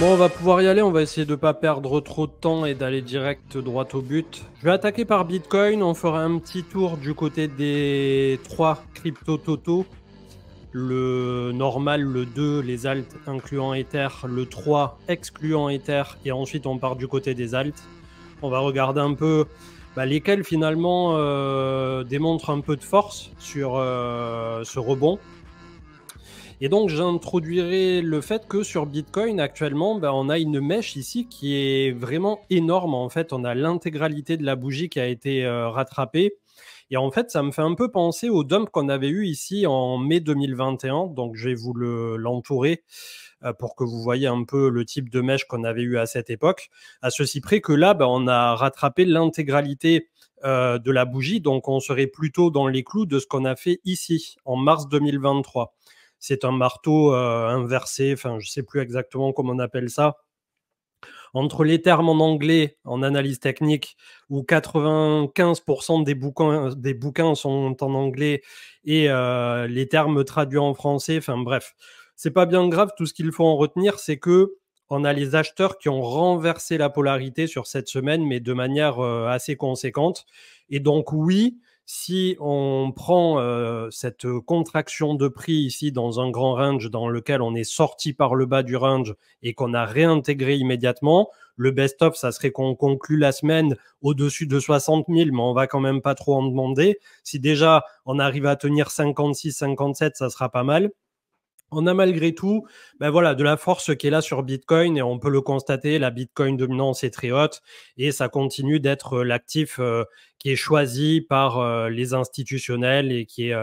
Bon, on va pouvoir y aller, on va essayer de ne pas perdre trop de temps et d'aller direct droit au but. Je vais attaquer par Bitcoin, on fera un petit tour du côté des trois crypto totaux. Le normal, le 2, les alt incluant Ether, le 3 excluant Ether, et ensuite on part du côté des alt. On va regarder un peu bah, lesquels finalement euh, démontrent un peu de force sur euh, ce rebond. Et donc j'introduirai le fait que sur Bitcoin actuellement, ben, on a une mèche ici qui est vraiment énorme. En fait, on a l'intégralité de la bougie qui a été euh, rattrapée. Et en fait, ça me fait un peu penser au dump qu'on avait eu ici en mai 2021. Donc je vais vous l'entourer. Euh, pour que vous voyez un peu le type de mèche qu'on avait eu à cette époque. À ceci près que là, ben, on a rattrapé l'intégralité euh, de la bougie, donc on serait plutôt dans les clous de ce qu'on a fait ici en mars 2023 c'est un marteau euh, inversé, enfin, je ne sais plus exactement comment on appelle ça. Entre les termes en anglais, en analyse technique, où 95% des bouquins, des bouquins sont en anglais, et euh, les termes traduits en français, enfin bref, c'est pas bien grave. Tout ce qu'il faut en retenir, c'est que on a les acheteurs qui ont renversé la polarité sur cette semaine, mais de manière euh, assez conséquente. Et donc, oui, si on prend euh, cette contraction de prix ici dans un grand range dans lequel on est sorti par le bas du range et qu'on a réintégré immédiatement, le best-of, ça serait qu'on conclue la semaine au-dessus de 60 000, mais on va quand même pas trop en demander. Si déjà on arrive à tenir 56, 57, ça sera pas mal on a malgré tout ben voilà, de la force qui est là sur Bitcoin et on peut le constater, la Bitcoin dominance est très haute et ça continue d'être euh, l'actif euh, qui est choisi par euh, les institutionnels et qui est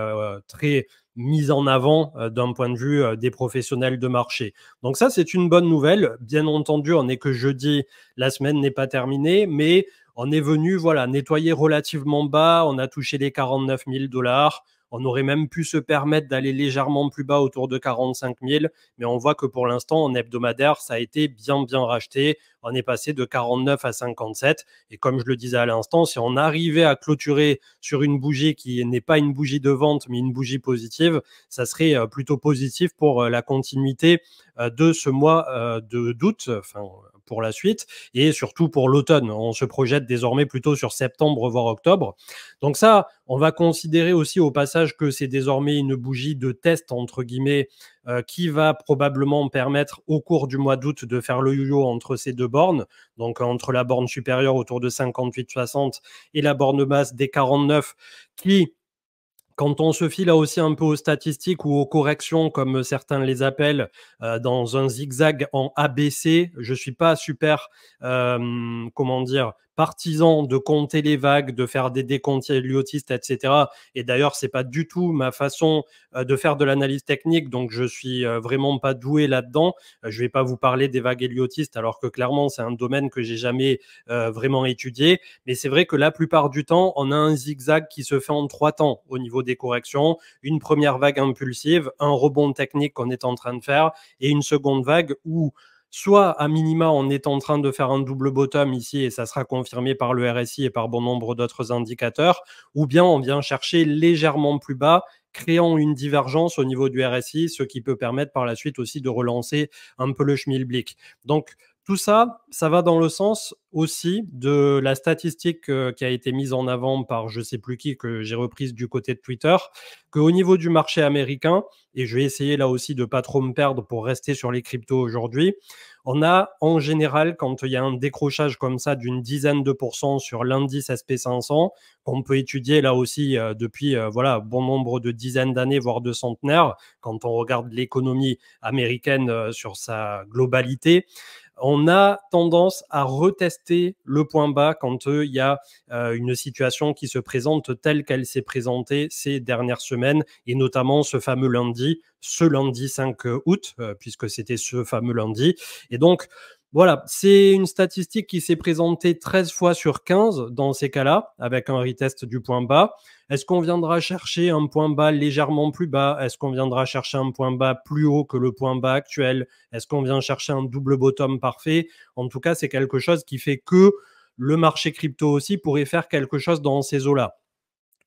très mis en avant d'un point de vue des professionnels de marché. Donc ça, c'est une bonne nouvelle. Bien entendu, on est que jeudi, la semaine n'est pas terminée, mais on est venu voilà, nettoyer relativement bas, on a touché les 49 000 dollars. On aurait même pu se permettre d'aller légèrement plus bas autour de 45 000, mais on voit que pour l'instant, en hebdomadaire, ça a été bien, bien racheté. On est passé de 49 à 57. Et comme je le disais à l'instant, si on arrivait à clôturer sur une bougie qui n'est pas une bougie de vente, mais une bougie positive, ça serait euh, plutôt positif pour euh, la continuité euh, de ce mois de d'août, enfin pour la suite et surtout pour l'automne. On se projette désormais plutôt sur septembre, voire octobre. Donc ça, on va considérer aussi au passage que c'est désormais une bougie de test, entre guillemets, euh, qui va probablement permettre au cours du mois d'août de faire le yo-yo entre ces deux bornes, donc entre la borne supérieure autour de 58-60 et la borne basse des 49, qui quand on se file là aussi un peu aux statistiques ou aux corrections, comme certains les appellent, euh, dans un zigzag en ABC, je ne suis pas super, euh, comment dire, partisan de compter les vagues, de faire des décomptes héliotistes, etc. Et d'ailleurs, c'est pas du tout ma façon euh, de faire de l'analyse technique, donc je suis euh, vraiment pas doué là-dedans. Euh, je vais pas vous parler des vagues héliotistes, alors que clairement, c'est un domaine que j'ai jamais vraiment étudié. Mais c'est vrai que la plupart du temps, on a un zigzag qui se fait en trois temps au niveau des corrections. Une première vague impulsive, un rebond technique qu'on est en train de faire, et une seconde vague où soit à minima on est en train de faire un double bottom ici et ça sera confirmé par le RSI et par bon nombre d'autres indicateurs, ou bien on vient chercher légèrement plus bas créant une divergence au niveau du RSI, ce qui peut permettre par la suite aussi de relancer un peu le schmilblick. Donc tout ça, ça va dans le sens aussi de la statistique euh, qui a été mise en avant par je sais plus qui que j'ai reprise du côté de Twitter, qu'au niveau du marché américain, et je vais essayer là aussi de pas trop me perdre pour rester sur les cryptos aujourd'hui, on a en général, quand il y a un décrochage comme ça d'une dizaine de pourcents sur l'indice SP500, qu'on peut étudier là aussi euh, depuis euh, voilà bon nombre de dizaines d'années, voire de centenaires, quand on regarde l'économie américaine sur sa globalité, on a tendance à retester le point bas quand euh, il y a euh, une situation qui se présente telle qu'elle s'est présentée ces dernières semaines, et notamment ce fameux lundi, ce lundi 5 août, euh, puisque c'était ce fameux lundi. Et donc, voilà, c'est une statistique qui s'est présentée 13 fois sur 15 dans ces cas-là, avec un retest du point bas. Est-ce qu'on viendra chercher un point bas légèrement plus bas Est-ce qu'on viendra chercher un point bas plus haut que le point bas actuel Est-ce qu'on vient chercher un double bottom parfait En tout cas, c'est quelque chose qui fait que le marché crypto aussi pourrait faire quelque chose dans ces eaux-là.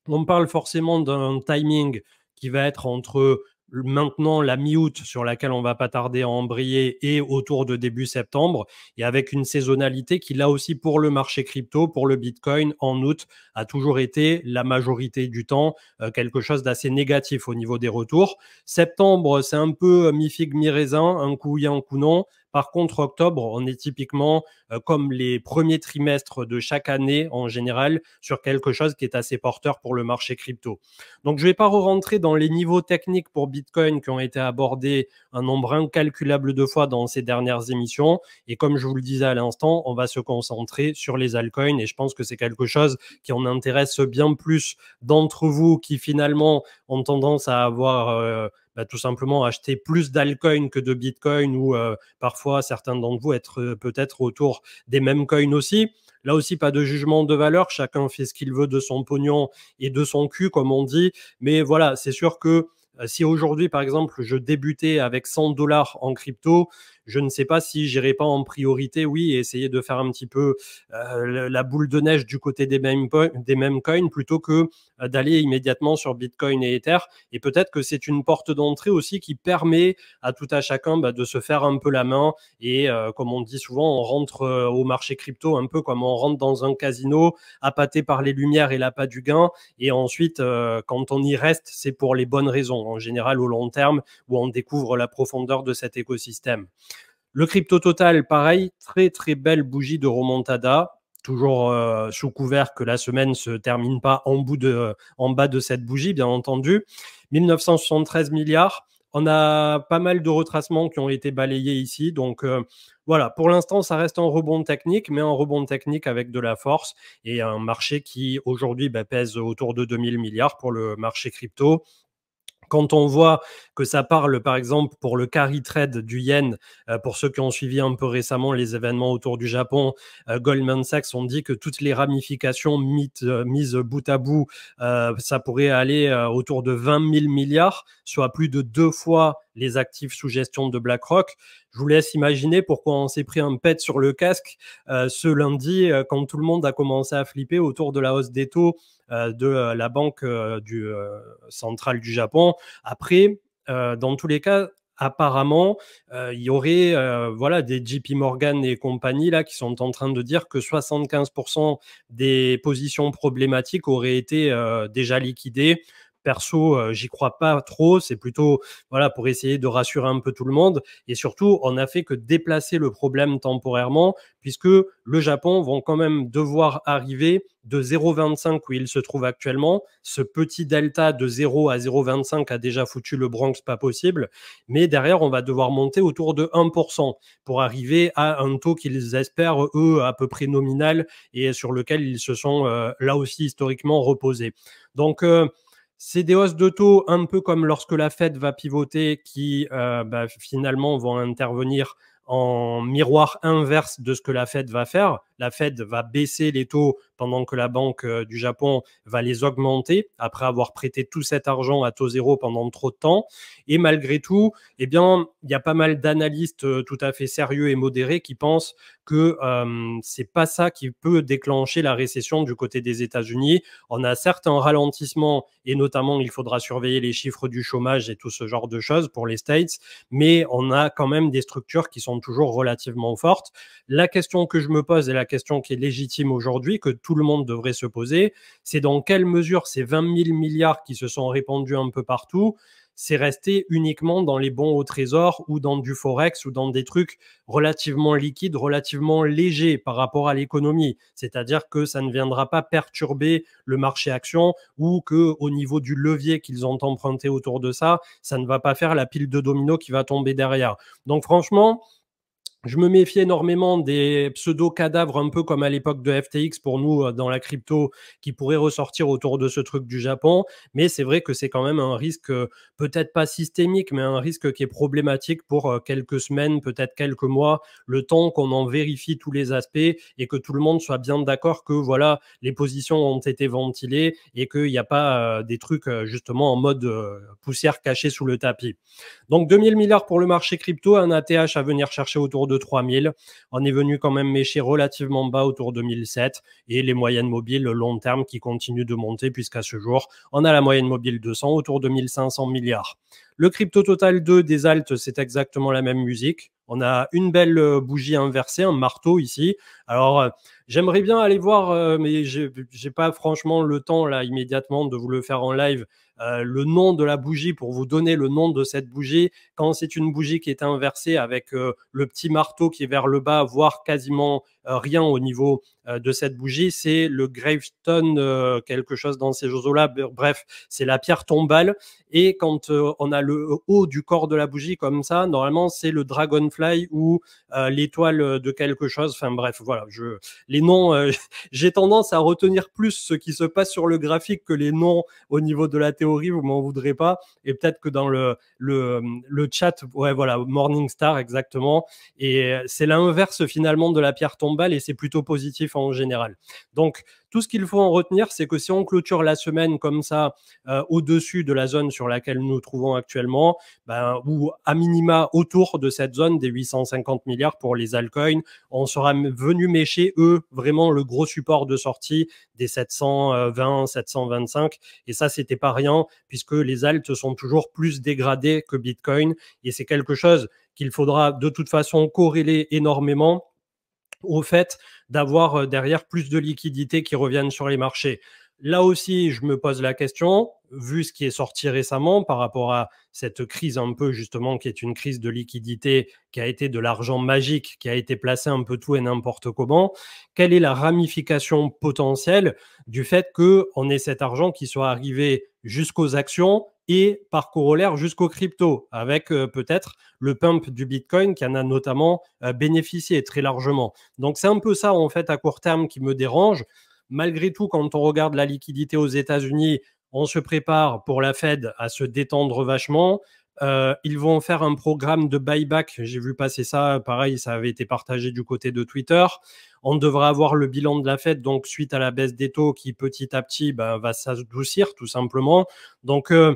On parle forcément d'un timing qui va être entre maintenant la mi-août sur laquelle on va pas tarder à embrayer et autour de début septembre et avec une saisonnalité qui là aussi pour le marché crypto, pour le Bitcoin en août a toujours été la majorité du temps euh, quelque chose d'assez négatif au niveau des retours. Septembre, c'est un peu euh, mi-figue mi-raisin, un coup oui, un coup non. Par contre, octobre, on est typiquement euh, comme les premiers trimestres de chaque année en général sur quelque chose qui est assez porteur pour le marché crypto. Donc, je ne vais pas re-rentrer dans les niveaux techniques pour Bitcoin qui ont été abordés un nombre incalculable de fois dans ces dernières émissions. Et comme je vous le disais à l'instant, on va se concentrer sur les altcoins et je pense que c'est quelque chose qui en intéresse bien plus d'entre vous qui finalement ont tendance à avoir euh, bah, tout simplement acheter plus d'alcoins que de Bitcoin ou euh, parfois certains d'entre vous être euh, peut-être autour des mêmes coins aussi. Là aussi, pas de jugement de valeur. Chacun fait ce qu'il veut de son pognon et de son cul, comme on dit. Mais voilà, c'est sûr que euh, si aujourd'hui, par exemple, je débutais avec 100 dollars en crypto, je ne sais pas si j'irai pas en priorité, oui, essayer de faire un petit peu euh, la boule de neige du côté des mêmes, des coins plutôt que euh, d'aller immédiatement sur Bitcoin et Ether. Et peut-être que c'est une porte d'entrée aussi qui permet à tout à chacun bah, de se faire un peu la main. Et euh, comme on dit souvent, on rentre au marché crypto un peu comme on rentre dans un casino, appâté par les lumières et l'appât du gain. Et ensuite, quand on y reste, c'est pour les bonnes raisons, en général au long terme, où on découvre la profondeur de cet écosystème. Le crypto total, pareil, très très belle bougie de remontada. Toujours euh, sous couvert que la semaine ne se termine pas en, bout de, en bas de cette bougie, bien entendu. 1973 milliards. On a pas mal de retracements qui ont été balayés ici. Donc euh, voilà, pour l'instant, ça reste en rebond technique, mais en rebond technique avec de la force et un marché qui aujourd'hui bah, pèse autour de 2000 milliards pour le marché crypto. Quand on voit que ça parle, par exemple, pour le carry trade du yen, euh, pour ceux qui ont suivi un peu récemment les événements autour du Japon, euh, Goldman Sachs ont dit que toutes les ramifications euh, mises bout à bout, ça pourrait aller autour de 20 000 milliards, soit plus de deux fois les actifs sous gestion de BlackRock. Je vous laisse imaginer pourquoi on s'est pris un pet sur le casque euh, ce lundi euh, quand tout le monde a commencé à flipper autour de la hausse des taux euh, de la banque du, centrale du Japon. Après, dans tous les cas, apparemment, il y aurait voilà, des JP Morgan et compagnie là, qui sont en train de dire que 75% des positions problématiques auraient été déjà liquidées perso, euh, j'y crois pas trop. C'est plutôt voilà pour essayer de rassurer un peu tout le monde. Et surtout, on n'a fait que déplacer le problème temporairement, puisque le Japon vont quand même devoir arriver de 0,25 où il se trouve actuellement. Ce petit delta de 0 à 0,25 a déjà foutu le Bronx pas possible. Mais derrière, on va devoir monter autour de 1% pour arriver à un taux qu'ils espèrent, eux, à peu près nominal et sur lequel ils se sont euh, là aussi historiquement reposés. Donc, euh, c'est des hausses de taux un peu comme lorsque la Fed va pivoter, qui euh, bah, finalement vont intervenir en miroir inverse de ce que la Fed va faire la Fed va baisser les taux pendant que la Banque euh, du Japon va les augmenter après avoir prêté tout cet argent à taux zéro pendant trop de temps. Et malgré tout, eh bien, il y a pas mal d'analystes euh, tout à fait sérieux et modérés qui pensent que euh, c'est pas ça qui peut déclencher la récession du côté des États-Unis. On a certes un ralentissement et notamment il faudra surveiller les chiffres du chômage et tout ce genre de choses pour les States, mais on a quand même des structures qui sont toujours relativement fortes. La question que je me pose et la question qui est légitime aujourd'hui, que tout le monde devrait se poser, c'est dans quelle mesure ces 20 000 milliards qui se sont répandus un peu partout, c'est resté uniquement dans les bons au trésor ou dans du forex ou dans des trucs relativement liquides, relativement légers par rapport à l'économie. C'est-à-dire que ça ne viendra pas perturber le marché action ou que au niveau du levier qu'ils ont emprunté autour de ça, ça ne va pas faire la pile de dominos qui va tomber derrière. Donc franchement, je me méfie énormément des pseudo-cadavres, un peu comme à l'époque de FTX pour nous euh, dans la crypto, qui pourraient ressortir autour de ce truc du Japon. Mais c'est vrai que c'est quand même un risque, euh, peut-être pas systémique, mais un risque qui est problématique pour euh, quelques semaines, peut-être quelques mois, le temps qu'on en vérifie tous les aspects et que tout le monde soit bien d'accord que voilà, les positions ont été ventilées et qu'il n'y a pas des trucs justement en mode poussière cachée sous le tapis. Donc 2000 milliards pour le marché crypto, un ATH à venir chercher autour de 3000. On est venu quand même mécher relativement bas autour de 2007 et les moyennes mobiles long terme qui continuent de monter puisqu'à ce jour, on a la moyenne mobile 200 autour de 1500 milliards. Le crypto total 2 des altes, c'est exactement la même musique. On a une belle euh, bougie inversée, un marteau ici. Alors, euh, j'aimerais bien aller voir, euh, mais j'ai pas franchement le temps là immédiatement de vous le faire en live. Euh, le nom de la bougie pour vous donner le nom de cette bougie. Quand c'est une bougie qui est inversée avec euh, le petit marteau qui est vers le bas, voire quasiment euh, rien au niveau de cette bougie, c'est le gravestone, quelque chose dans ces jeux-là. Bref, c'est la pierre tombale. Et quand on a le haut du corps de la bougie comme ça, normalement, c'est le dragonfly ou l'étoile de quelque chose. Enfin bref, voilà, je, les noms, j'ai tendance à retenir plus ce qui se passe sur le graphique que les noms au niveau de la théorie vous m'en voudrez pas. Et peut-être que dans le, le, chat, ouais, voilà, Morningstar, exactement. Et c'est l'inverse finalement de la pierre tombale et c'est plutôt positif en général. Donc, tout ce qu'il faut en retenir, c'est que si on clôture la semaine comme ça, euh, au-dessus de la zone sur laquelle nous nous trouvons actuellement, ben, ou à minima autour de cette zone des 850 milliards pour les altcoins, on sera venu mécher, eux, vraiment le gros support de sortie des 720, 725. Et ça, c'était pas rien, puisque les altes sont toujours plus dégradés que Bitcoin. Et c'est quelque chose qu'il faudra de toute façon corréler énormément au fait d'avoir euh, derrière plus de liquidités qui reviennent sur les marchés. Là aussi, je me pose la question, vu ce qui est sorti récemment par rapport à cette crise un peu justement qui est une crise de liquidité, qui a été de l'argent magique, qui a été placé un peu tout et n'importe comment, quelle est la ramification potentielle du fait qu'on ait cet argent qui soit arrivé jusqu'aux actions et par corollaire jusqu'aux crypto avec euh, peut-être le pump du Bitcoin qui en a notamment euh, bénéficié très largement. Donc c'est un peu ça en fait à court terme qui me dérange. Malgré tout, quand on regarde la liquidité aux États-Unis, on se prépare pour la Fed à se détendre vachement. Euh, ils vont faire un programme de buyback. J'ai vu passer ça. Pareil, ça avait été partagé du côté de Twitter. On devrait avoir le bilan de la fête, donc suite à la baisse des taux qui petit à petit ben, va s'adoucir tout simplement. Donc euh,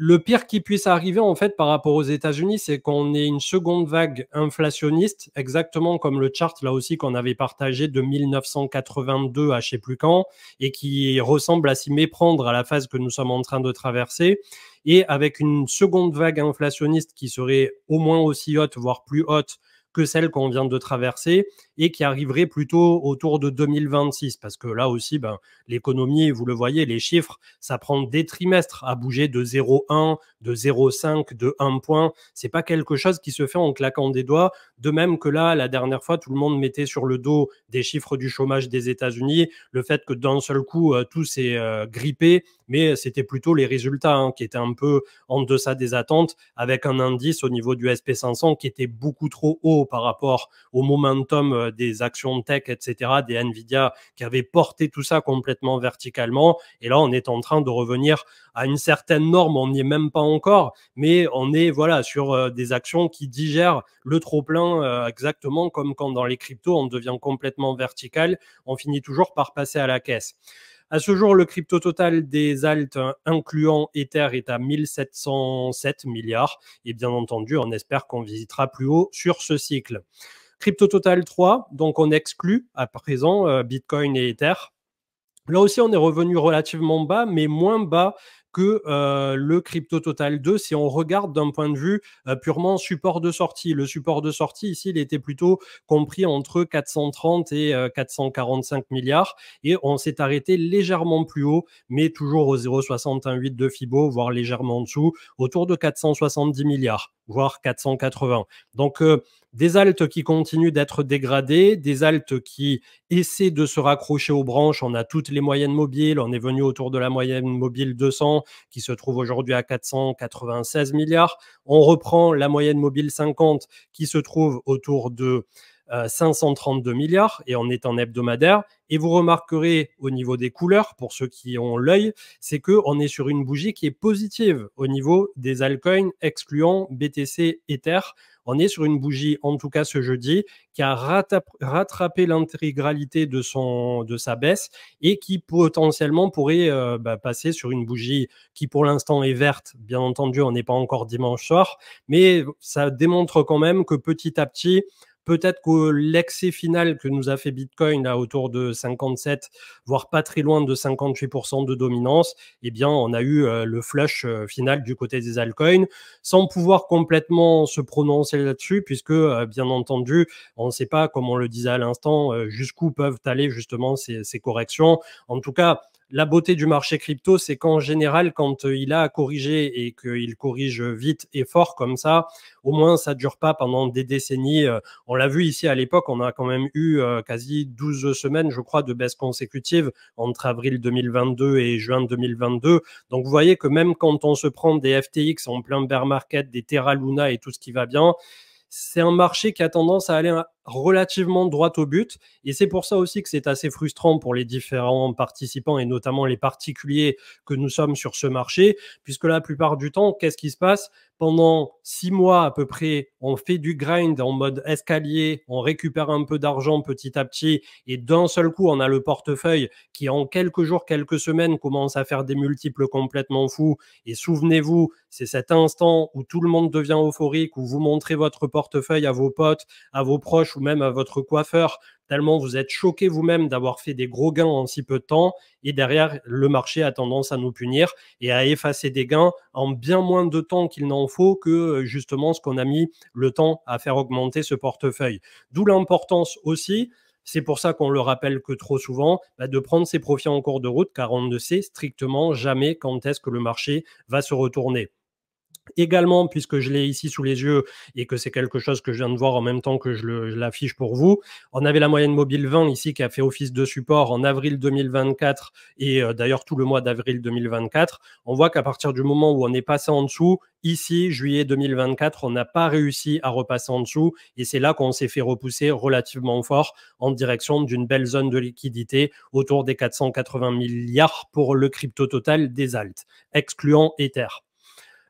le pire qui puisse arriver en fait par rapport aux États-Unis, c'est qu'on ait une seconde vague inflationniste, exactement comme le chart là aussi qu'on avait partagé de 1982 à je sais plus quand, et qui ressemble à s'y méprendre à la phase que nous sommes en train de traverser, et avec une seconde vague inflationniste qui serait au moins aussi haute, voire plus haute que celle qu'on vient de traverser et qui arriverait plutôt autour de 2026. Parce que là aussi, ben, l'économie, vous le voyez, les chiffres, ça prend des trimestres à bouger de 0,1, de 0,5, de 1 point. C'est pas quelque chose qui se fait en claquant des doigts. De même que là, la dernière fois, tout le monde mettait sur le dos des chiffres du chômage des États-Unis, le fait que d'un seul coup, euh, tout s'est euh, grippé mais c'était plutôt les résultats hein, qui étaient un peu en deçà des attentes, avec un indice au niveau du SP500 qui était beaucoup trop haut par rapport au momentum euh, des actions tech, etc., des Nvidia qui avaient porté tout ça complètement verticalement. Et là, on est en train de revenir à une certaine norme, on n'y est même pas encore, mais on est voilà sur euh, des actions qui digèrent le trop plein euh, exactement comme quand dans les cryptos on devient complètement vertical, on finit toujours par passer à la caisse. À ce jour, le crypto total des altes, euh, incluant Ether, est à 1707 milliards. Et bien entendu, on espère qu'on visitera plus haut sur ce cycle. Crypto total 3, donc on exclut à présent euh, Bitcoin et Ether. Là aussi, on est revenu relativement bas, mais moins bas que euh, le Crypto Total 2 si on regarde d'un point de vue euh, purement support de sortie. Le support de sortie ici, il était plutôt compris entre 430 et 445 euh, milliards et on s'est arrêté légèrement plus haut, mais toujours au 0,618 de Fibo, voire légèrement en dessous, autour de 470 milliards, voire 480. Donc des altes qui continuent d'être dégradées, des altes qui essaient de se raccrocher aux branches. On a toutes les moyennes mobiles, on est venu autour de la moyenne mobile 200 qui se trouve aujourd'hui à 496 milliards. On reprend la moyenne mobile 50, qui se trouve autour de 532 euh, milliards et on est en hebdomadaire. Et vous remarquerez au niveau des couleurs, pour ceux qui ont l'œil, c'est qu'on est sur une bougie qui est positive au niveau des altcoins excluant BTC et Ether. On est sur une bougie, en tout cas ce jeudi, qui a rattrapé l'intégralité de, sa baisse et qui potentiellement pourrait euh, bah, passer sur une bougie qui pour l'instant est verte. Bien entendu, on n'est pas encore dimanche soir, mais ça démontre quand même que petit à petit, Peut-être que l'excès final que nous a fait Bitcoin autour de 57, voire pas très loin de 58% de dominance, eh bien on a eu euh, le flush euh, final du côté des altcoins, sans pouvoir complètement se prononcer là-dessus, puisque euh, bien entendu, on ne sait pas, comme on le disait à l'instant, jusqu'où peuvent aller justement ces, ces corrections. En tout cas, la beauté du marché crypto, c'est qu'en général, quand euh, il a à corriger et qu'il corrige vite et fort comme ça, au moins ça dure pas pendant des décennies. Euh. On l'a vu ici à l'époque, on a quand même eu euh, quasi 12 semaines, je crois, de baisse consécutive entre avril 2022 et juin 2022. Donc vous voyez que même quand on se prend des FTX en plein bear market, des Terra Luna et tout ce qui va bien, c'est un marché qui a tendance à aller relativement droite au but. Et c'est pour ça aussi que c'est assez frustrant pour les différents participants et notamment les particuliers que nous sommes sur ce marché, puisque la plupart du temps, qu'est-ce qui se passe Pendant six mois à peu près, on fait du grind en mode escalier, on récupère un peu d'argent petit à petit, et d'un seul coup, on a le portefeuille qui en quelques jours, quelques semaines commence à faire des multiples complètement fous. Et souvenez-vous, c'est cet instant où tout le monde devient euphorique, où vous montrez votre portefeuille à vos potes, à vos proches même à votre coiffeur, tellement vous êtes choqué vous-même d'avoir fait des gros gains en si peu de temps. Et derrière, le marché a tendance à nous punir et à effacer des gains en bien moins de temps qu'il n'en faut que euh, justement ce qu'on a mis le temps à faire augmenter ce portefeuille. D'où l'importance aussi. C'est pour ça qu'on le rappelle que trop souvent, bah, de prendre ses profits en cours de route, car on ne sait strictement jamais quand est-ce que le marché va se retourner. Également, puisque je l'ai ici sous les yeux et que c'est quelque chose que je viens de voir en même temps que je l'affiche pour vous, on avait la moyenne mobile 20 ici qui a fait office de support en avril 2024 et euh, d'ailleurs tout le mois d'avril 2024. On voit qu'à partir du moment où on est passé en dessous, ici, juillet 2024, on n'a pas réussi à repasser en dessous et c'est là qu'on s'est fait repousser relativement fort en direction d'une belle zone de liquidité autour des 480 milliards pour le crypto total des alt, excluant Ether.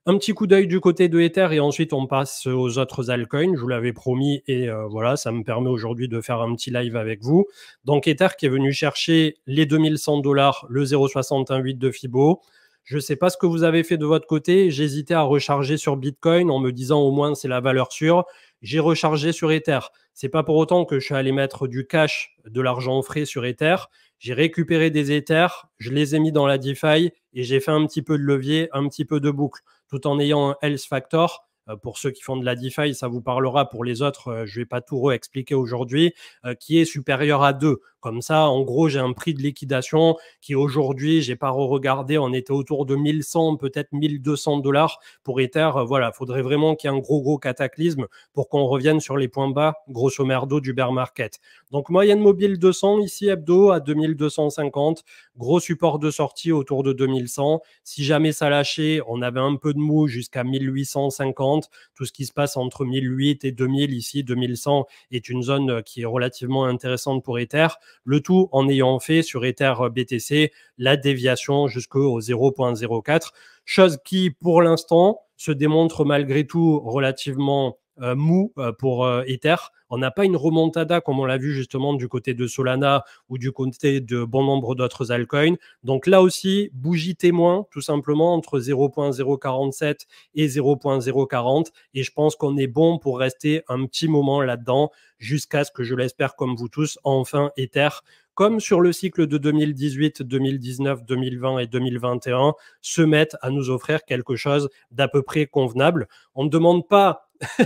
Un petit coup d'œil du côté de Ether et ensuite on passe aux autres altcoins, je vous l'avais promis et euh, voilà, ça me permet aujourd'hui de faire un petit live avec vous. Donc Ether qui est venu chercher les 2100 dollars, le 0,618 de Fibo. Je ne sais pas ce que vous avez fait de votre côté, j'hésitais à recharger sur Bitcoin en me disant au moins c'est la valeur sûre. J'ai rechargé sur Ether. C'est pas pour autant que je suis allé mettre du cash, de l'argent frais sur Ether. J'ai récupéré des Ether, je les ai mis dans la DeFi et j'ai fait un petit peu de levier, un petit peu de boucle tout en ayant un health factor. Euh, pour ceux qui font de la DeFi, ça vous parlera. Pour les autres, euh, je ne vais pas tout re-expliquer aujourd'hui, euh, qui est supérieur à 2. Comme ça, en gros, j'ai un prix de liquidation qui aujourd'hui, j'ai pas re-regardé, on était autour de 1100, peut-être 1200 dollars pour Ether. Voilà, faudrait vraiment qu'il y ait un gros, gros cataclysme pour qu'on revienne sur les points bas, grosso merdo, du bear market. Donc moyenne mobile 200 ici, hebdo à 2250, gros support de sortie autour de 2100. Si jamais ça lâchait, on avait un peu de mou jusqu'à 1850. Tout ce qui se passe entre 1008 et 2000 ici, 2100 est une zone qui est relativement intéressante pour Ether. Le tout en ayant fait sur Ether BTC la déviation jusqu'au 0.04. Chose qui, pour l'instant, se démontre malgré tout relativement euh, mou euh, pour euh, Ether. On n'a pas une remontada comme on l'a vu justement du côté de Solana ou du côté de bon nombre d'autres altcoins. Donc là aussi, bougie témoin, tout simplement, entre 0.047 et 0.040. Et je pense qu'on est bon pour rester un petit moment là-dedans jusqu'à ce que je l'espère comme vous tous, enfin Ether comme sur le cycle de 2018, 2019, 2020 et 2021, se mettent à nous offrir quelque chose d'à peu près convenable. On ne demande pas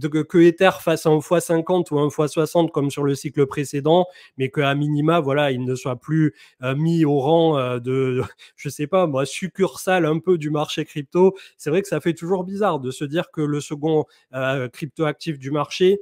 que Ether fasse un x50 ou un x60 comme sur le cycle précédent, mais qu'à minima, voilà, il ne soit plus euh, mis au rang euh, de, je sais pas, moi, succursale un peu du marché crypto. C'est vrai que ça fait toujours bizarre de se dire que le second euh, crypto actif du marché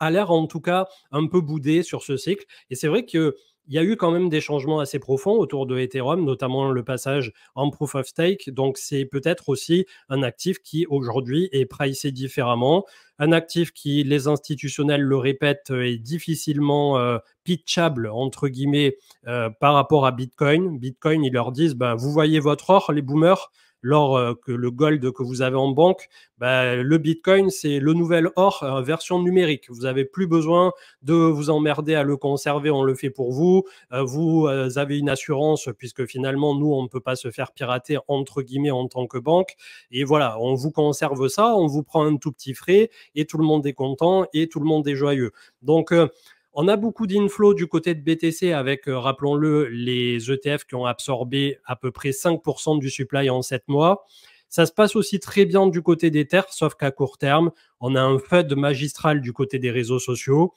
a l'air en tout cas un peu boudé sur ce cycle. Et c'est vrai que il y a eu quand même des changements assez profonds autour de Ethereum, notamment le passage en proof of stake. Donc, c'est peut-être aussi un actif qui aujourd'hui est pricé différemment. Un actif qui, les institutionnels le répètent, est difficilement euh, pitchable, entre guillemets, euh, par rapport à Bitcoin. Bitcoin, ils leur disent, ben, vous voyez votre or, les boomers, l'or euh, que le gold que vous avez en banque, bah, le Bitcoin, c'est le nouvel or euh, version numérique. Vous avez plus besoin de vous emmerder à le conserver, on le fait pour vous. Euh, vous avez une assurance, puisque finalement, nous, on ne peut pas se faire pirater, entre guillemets, en tant que banque. Et voilà, on vous conserve ça, on vous prend un tout petit frais, et tout le monde est content, et tout le monde est joyeux. Donc, on a beaucoup d'inflow du côté de BTC avec, euh, rappelons-le, les ETF qui ont absorbé à peu près 5% du supply en 7 mois. Ça se passe aussi très bien du côté des terres, sauf qu'à court terme, on a un de magistral du côté des réseaux sociaux.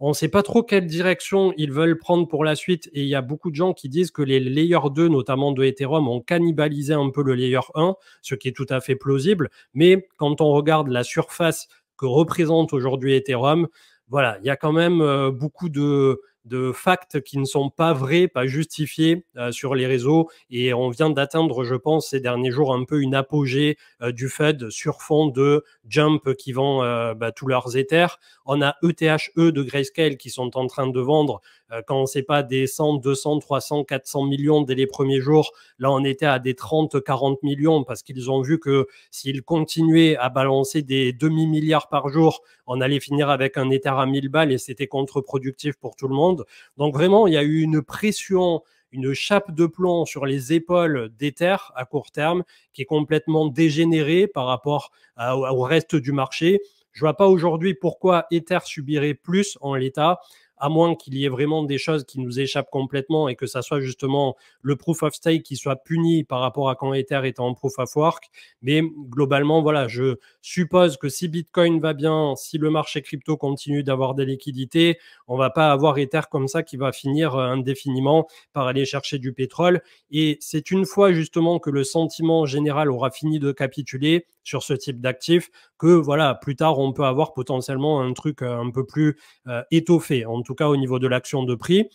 On ne sait pas trop quelle direction ils veulent prendre pour la suite et il y a beaucoup de gens qui disent que les layers 2, notamment de Ethereum, ont cannibalisé un peu le layer 1, ce qui est tout à fait plausible. Mais quand on regarde la surface que représente aujourd'hui Ethereum, voilà, il y a quand même beaucoup de, de facts qui ne sont pas vrais, pas justifiés sur les réseaux. Et on vient d'atteindre, je pense, ces derniers jours un peu une apogée du Fed sur fond de Jump qui vend bah, tous leurs Ethers. On a ETHE e de Grayscale qui sont en train de vendre euh, quand on ne sait pas des 100, 200, 300, 400 millions dès les premiers jours, là on était à des 30, 40 millions parce qu'ils ont vu que s'ils continuaient à balancer des demi-milliards par jour, on allait finir avec un Ether à 1000 balles et c'était contre-productif pour tout le monde. Donc vraiment, il y a eu une pression une chape de plomb sur les épaules d'Ether à court terme qui est complètement dégénérée par rapport au reste du marché. Je vois pas aujourd'hui pourquoi Ether subirait plus en l'état à moins qu'il y ait vraiment des choses qui nous échappent complètement et que ça soit justement le proof of stake qui soit puni par rapport à quand Ether est en proof of work. Mais globalement, voilà, je suppose que si Bitcoin va bien, si le marché crypto continue d'avoir des liquidités, on va pas avoir Ether comme ça qui va finir euh, indéfiniment par aller chercher du pétrole. Et c'est une fois justement que le sentiment général aura fini de capituler sur ce type d'actif, que voilà, plus tard on peut avoir potentiellement un truc euh, un peu plus euh, étoffé. En tout cas au niveau de l'action de prix.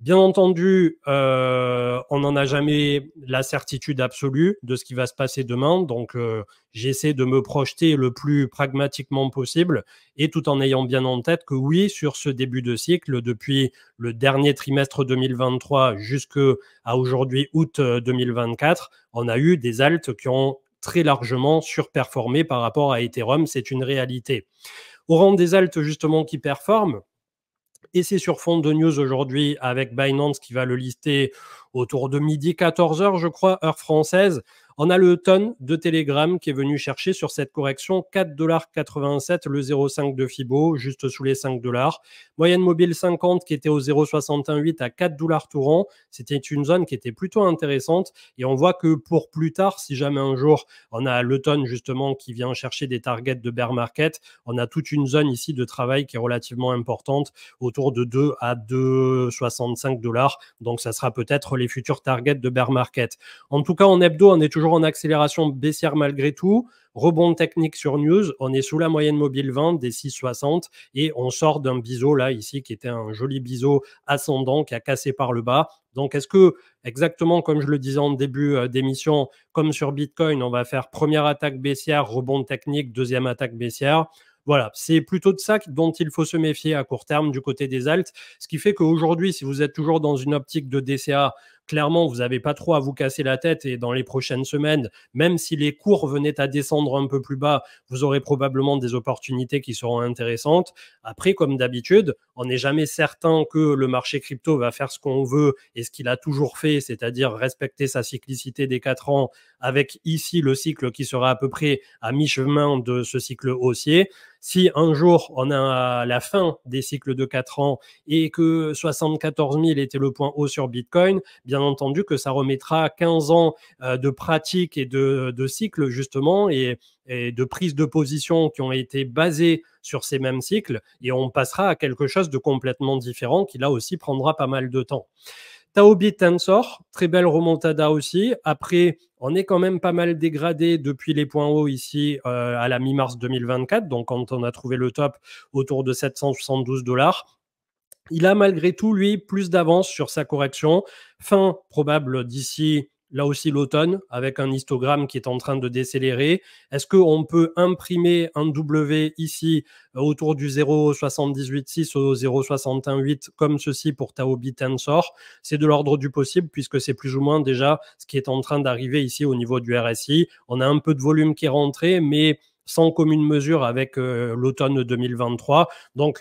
Bien entendu, euh, on n'en a jamais la certitude absolue de ce qui va se passer demain. Donc, euh, j'essaie de me projeter le plus pragmatiquement possible et tout en ayant bien en tête que oui, sur ce début de cycle, depuis le dernier trimestre 2023 jusqu'à aujourd'hui, août 2024, euh, on a eu des altes qui ont très largement surperformé par rapport à Ethereum. C'est une réalité. Au rang des altes, justement, qui performent, et c'est sur fond de news aujourd'hui avec Binance qui va le lister autour de midi 14h, je crois, heure française. On a le de Telegram qui est venu chercher sur cette correction 4,87$, le 0,5 de Fibo, juste sous les 5 dollars. Moyenne mobile 50 qui était au 0,618 à 4 dollars tout C'était une zone qui était plutôt intéressante. Et on voit que pour plus tard, si jamais un jour on a le justement qui vient chercher des targets de bear market, on a toute une zone ici de travail qui est relativement importante autour de 2 à 2,65 dollars. Donc ça sera peut-être les futurs targets de bear market. En tout cas, en hebdo, on est toujours en accélération baissière malgré tout. Rebond technique sur News, on est sous la moyenne mobile 20 des 6,60 et on sort d'un biseau là ici qui était un joli biseau ascendant qui a cassé par le bas. Donc est-ce que exactement comme je le disais en début euh, d'émission, comme sur Bitcoin, on va faire première attaque baissière, rebond technique, deuxième attaque baissière voilà, c'est plutôt de ça dont il faut se méfier à court terme du côté des altes, ce qui fait qu'aujourd'hui, si vous êtes toujours dans une optique de DCA, clairement, vous n'avez pas trop à vous casser la tête et dans les prochaines semaines, même si les cours venaient à descendre un peu plus bas, vous aurez probablement des opportunités qui seront intéressantes. Après, comme d'habitude, on n'est jamais certain que le marché crypto va faire ce qu'on veut et ce qu'il a toujours fait, c'est-à-dire respecter sa cyclicité des quatre ans avec ici le cycle qui sera à peu près à mi-chemin de ce cycle haussier. Si un jour on a la fin des cycles de 4 ans et que 74 000 était le point haut sur Bitcoin, bien entendu que ça remettra 15 ans euh, de pratique et de, cycles justement et, de prises de position qui ont été basées sur ces mêmes cycles et on passera à quelque chose de complètement différent qui là aussi prendra pas mal de temps. Taobi Tensor, très belle remontada aussi. Après, on est quand même pas mal dégradé depuis les points hauts ici euh, à la mi-mars 2024, donc quand on a trouvé le top autour de 772 dollars. Il a malgré tout, lui, plus d'avance sur sa correction. Fin probable d'ici là aussi l'automne, avec un histogramme qui est en train de décélérer. Est-ce qu'on peut imprimer un W ici euh, autour du 0,786 au 0,618 comme ceci pour Taobi Tensor C'est de l'ordre du possible puisque c'est plus ou moins déjà ce qui est en train d'arriver ici au niveau du RSI. On a un peu de volume qui est rentré, mais sans commune mesure avec euh, l'automne 2023. Donc,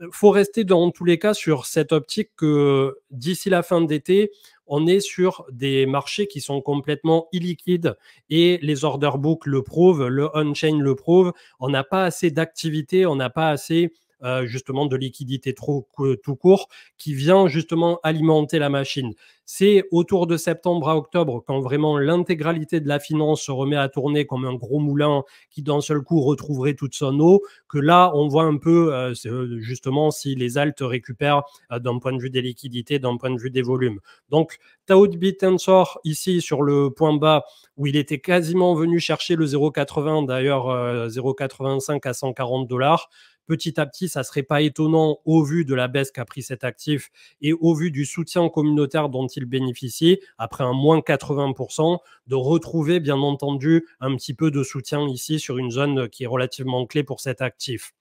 euh, faut rester dans tous les cas sur cette optique que d'ici la fin d'été, on est sur des marchés qui sont complètement illiquides et les order books le prouvent, le on-chain le prouve. On n'a pas assez d'activité, on n'a pas assez euh, justement de liquidité trop, tout court qui vient justement alimenter la machine. C'est autour de septembre à octobre quand vraiment l'intégralité de la finance se remet à tourner comme un gros moulin qui d'un seul coup retrouverait toute son eau, que là on voit un peu euh, justement si les altes récupèrent euh, d'un point de vue des liquidités, d'un point de vue des volumes. Donc Taout Tensor ici sur le point bas où il était quasiment venu chercher le 0,80 d'ailleurs 0,85 à 140 dollars. Petit à petit, ça serait pas étonnant au vu de la baisse qu'a pris cet actif et au vu du soutien communautaire dont il bénéficie, après un moins 80%, de retrouver bien entendu un petit peu de soutien ici sur une zone qui est relativement clé pour cet actif.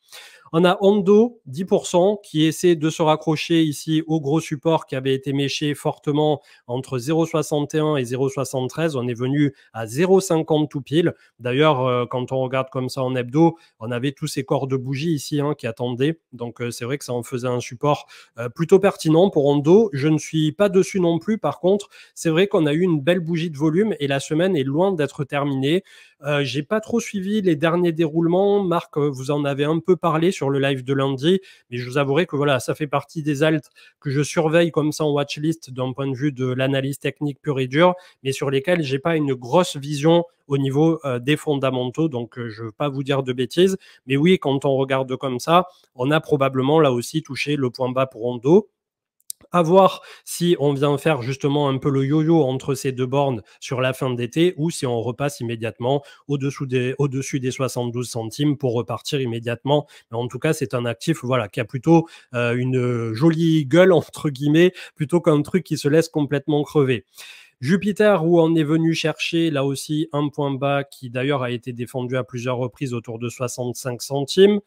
On a Hondo, 10%, qui essaie de se raccrocher ici au gros support qui avait été méché fortement entre 0,61 et 0,73. On est venu à 0,50 tout pile. D'ailleurs, euh, quand on regarde comme ça en hebdo, on avait tous ces corps de bougie ici hein, qui attendaient. Donc, euh, c'est vrai que ça en faisait un support euh, plutôt pertinent pour Hondo. Je ne suis pas dessus non plus. Par contre, c'est vrai qu'on a eu une belle bougie de volume et la semaine est loin d'être terminée. Euh, j'ai pas trop suivi les derniers déroulements. Marc, euh, vous en avez un peu parlé sur le live de lundi, mais je vous avouerai que voilà, ça fait partie des altes que je surveille comme ça en watchlist d'un point de vue de l'analyse technique pure et dure, mais sur lesquels j'ai pas une grosse vision au niveau euh, des fondamentaux. Donc, je ne veux pas vous dire de bêtises. Mais oui, quand on regarde comme ça, on a probablement là aussi touché le point bas pour Rondo. À voir si on vient faire justement un peu le yo-yo entre ces deux bornes sur la fin d'été ou si on repasse immédiatement au-dessous des, au -dessus des 72 centimes pour repartir immédiatement. en tout cas, c'est un actif voilà, qui a plutôt euh, une jolie gueule, entre guillemets, plutôt qu'un truc qui se laisse complètement crever. Jupiter, où on est venu chercher là aussi un point bas qui d'ailleurs a été défendu à plusieurs reprises autour de 65 centimes.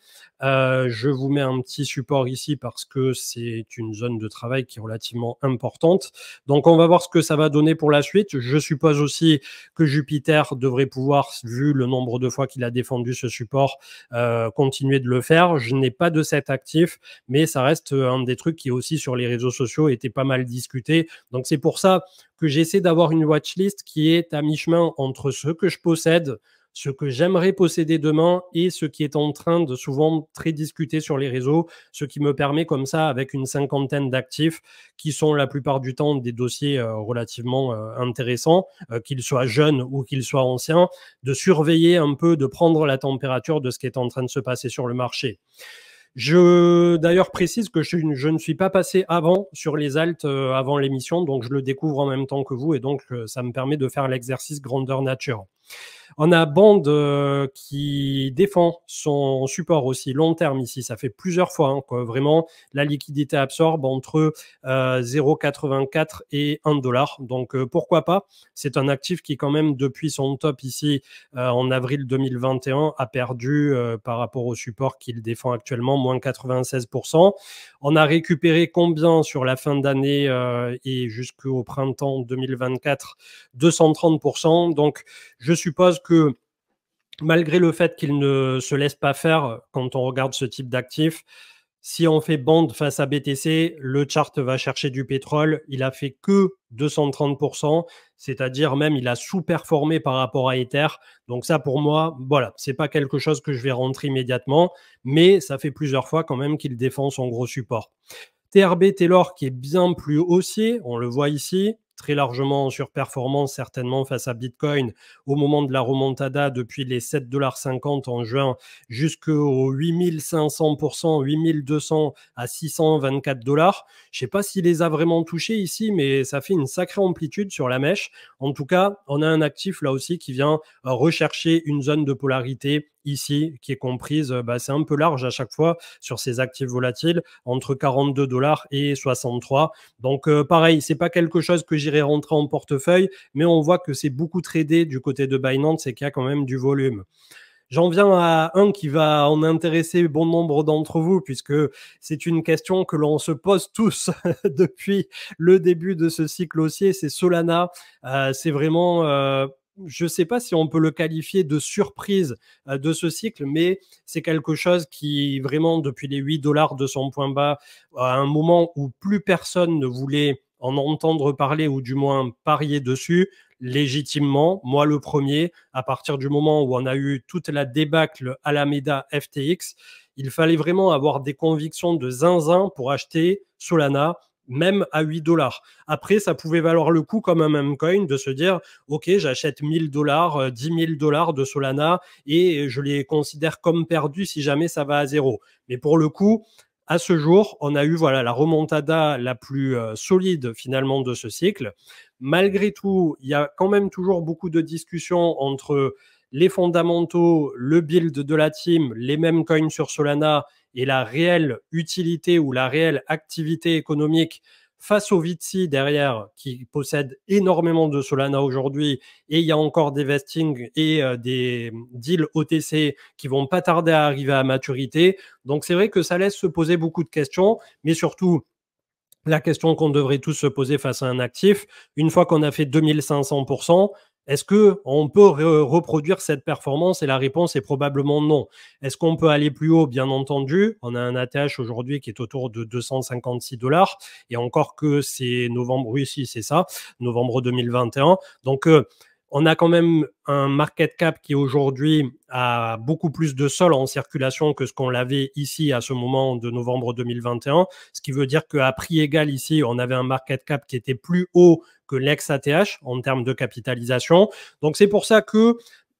Euh, je vous mets un petit support ici parce que c'est une zone de travail qui est relativement importante. Donc on va voir ce que ça va donner pour la suite. Je suppose aussi que Jupiter devrait pouvoir, vu le nombre de fois qu'il a défendu ce support, euh, continuer de le faire. Je n'ai pas de cet actif, mais ça reste un des trucs qui aussi sur les réseaux sociaux était pas mal discuté. Donc c'est pour ça que j'essaie d'avoir une watchlist qui est à mi-chemin entre ce que je possède, ce que j'aimerais posséder demain et ce qui est en train de souvent très discuter sur les réseaux, ce qui me permet comme ça, avec une cinquantaine d'actifs qui sont la plupart du temps des dossiers euh, relativement euh, intéressants, euh, qu'ils soient jeunes ou qu'ils soient anciens, de surveiller un peu, de prendre la température de ce qui est en train de se passer sur le marché. Je d'ailleurs précise que je, ne suis pas passé avant sur les altes euh, avant l'émission, donc je le découvre en même temps que vous et donc euh, ça me permet de faire l'exercice grandeur nature. On a Bond euh, qui défend son support aussi long terme ici. Ça fait plusieurs fois hein, que vraiment la liquidité absorbe entre 0,84 euh, et 1 dollar. Donc euh, pourquoi pas C'est un actif qui quand même depuis son top ici en avril 2021 a perdu par rapport au support qu'il défend actuellement, moins 96%. On a récupéré combien sur la fin d'année et jusqu'au printemps 2024 230%. Donc je suppose que, malgré le fait qu'il ne se laisse pas faire euh, quand on regarde ce type d'actif, si on fait bande face à BTC, le chart va chercher du pétrole. Il a fait que 230%, c'est-à-dire même il a sous-performé par rapport à Ether. Donc ça, pour moi, voilà, c'est pas quelque chose que je vais rentrer immédiatement, mais ça fait plusieurs fois quand même qu'il défend son gros support. TRB Taylor qui est bien plus haussier, on le voit ici, très largement sur surperformance, certainement face à Bitcoin au moment de la remontada depuis les 7,50$ en juin jusqu'aux 8500%, 8200 à 624 dollars. Je sais pas s'il les a vraiment touchés ici, mais ça fait une sacrée amplitude sur la mèche. En tout cas, on a un actif là aussi qui vient rechercher une zone de polarité ici, qui est comprise, bah, c'est un peu large à chaque fois sur ces actifs volatiles, entre 42 dollars et 63. Donc pareil, euh, pareil, c'est pas quelque chose que j'irai rentrer en portefeuille, mais on voit que c'est beaucoup tradé du côté de Binance et qu'il y a quand même du volume. J'en viens à un qui va en intéresser bon nombre d'entre vous, puisque c'est une question que l'on se pose tous depuis le début de ce cycle haussier, c'est Solana. Euh, c'est vraiment... Euh, je ne sais pas si on peut le qualifier de surprise euh, de ce cycle, mais c'est quelque chose qui, vraiment, depuis les 8 dollars de son point bas, à un moment où plus personne ne voulait en entendre parler ou du moins parier dessus, légitimement, moi le premier, à partir du moment où on a eu toute la débâcle Alameda FTX, il fallait vraiment avoir des convictions de zinzin pour acheter Solana même à 8 dollars. Après, ça pouvait valoir le coup comme un même coin de se dire, OK, j'achète 1000 dollars, 10 euh, 000 dollars de Solana et je les considère comme perdus si jamais ça va à zéro. Mais pour le coup, à ce jour, on a eu voilà la remontada la plus euh, solide finalement de ce cycle. Malgré tout, il y a quand même toujours beaucoup de discussions entre les fondamentaux, le build de la team, les mêmes coins sur Solana et la réelle utilité ou la réelle activité économique face au Vitsi derrière qui possède énormément de Solana aujourd'hui et il y a encore des vestings et euh, des deals OTC qui vont pas tarder à arriver à maturité. Donc c'est vrai que ça laisse se poser beaucoup de questions, mais surtout la question qu'on devrait tous se poser face à un actif, une fois qu'on a fait 2500%, est-ce on peut reproduire cette performance Et la réponse est probablement non. Est-ce qu'on peut aller plus haut Bien entendu, on a un ATH aujourd'hui qui est autour de 256 dollars, et encore que c'est novembre, oui, si c'est ça, novembre 2021. Donc, euh, on a quand même un market cap qui aujourd'hui a beaucoup plus de sol en circulation que ce qu'on l'avait ici à ce moment de novembre 2021, ce qui veut dire qu'à prix égal ici, on avait un market cap qui était plus haut que l'ex-ATH en termes de capitalisation. Donc c'est pour ça que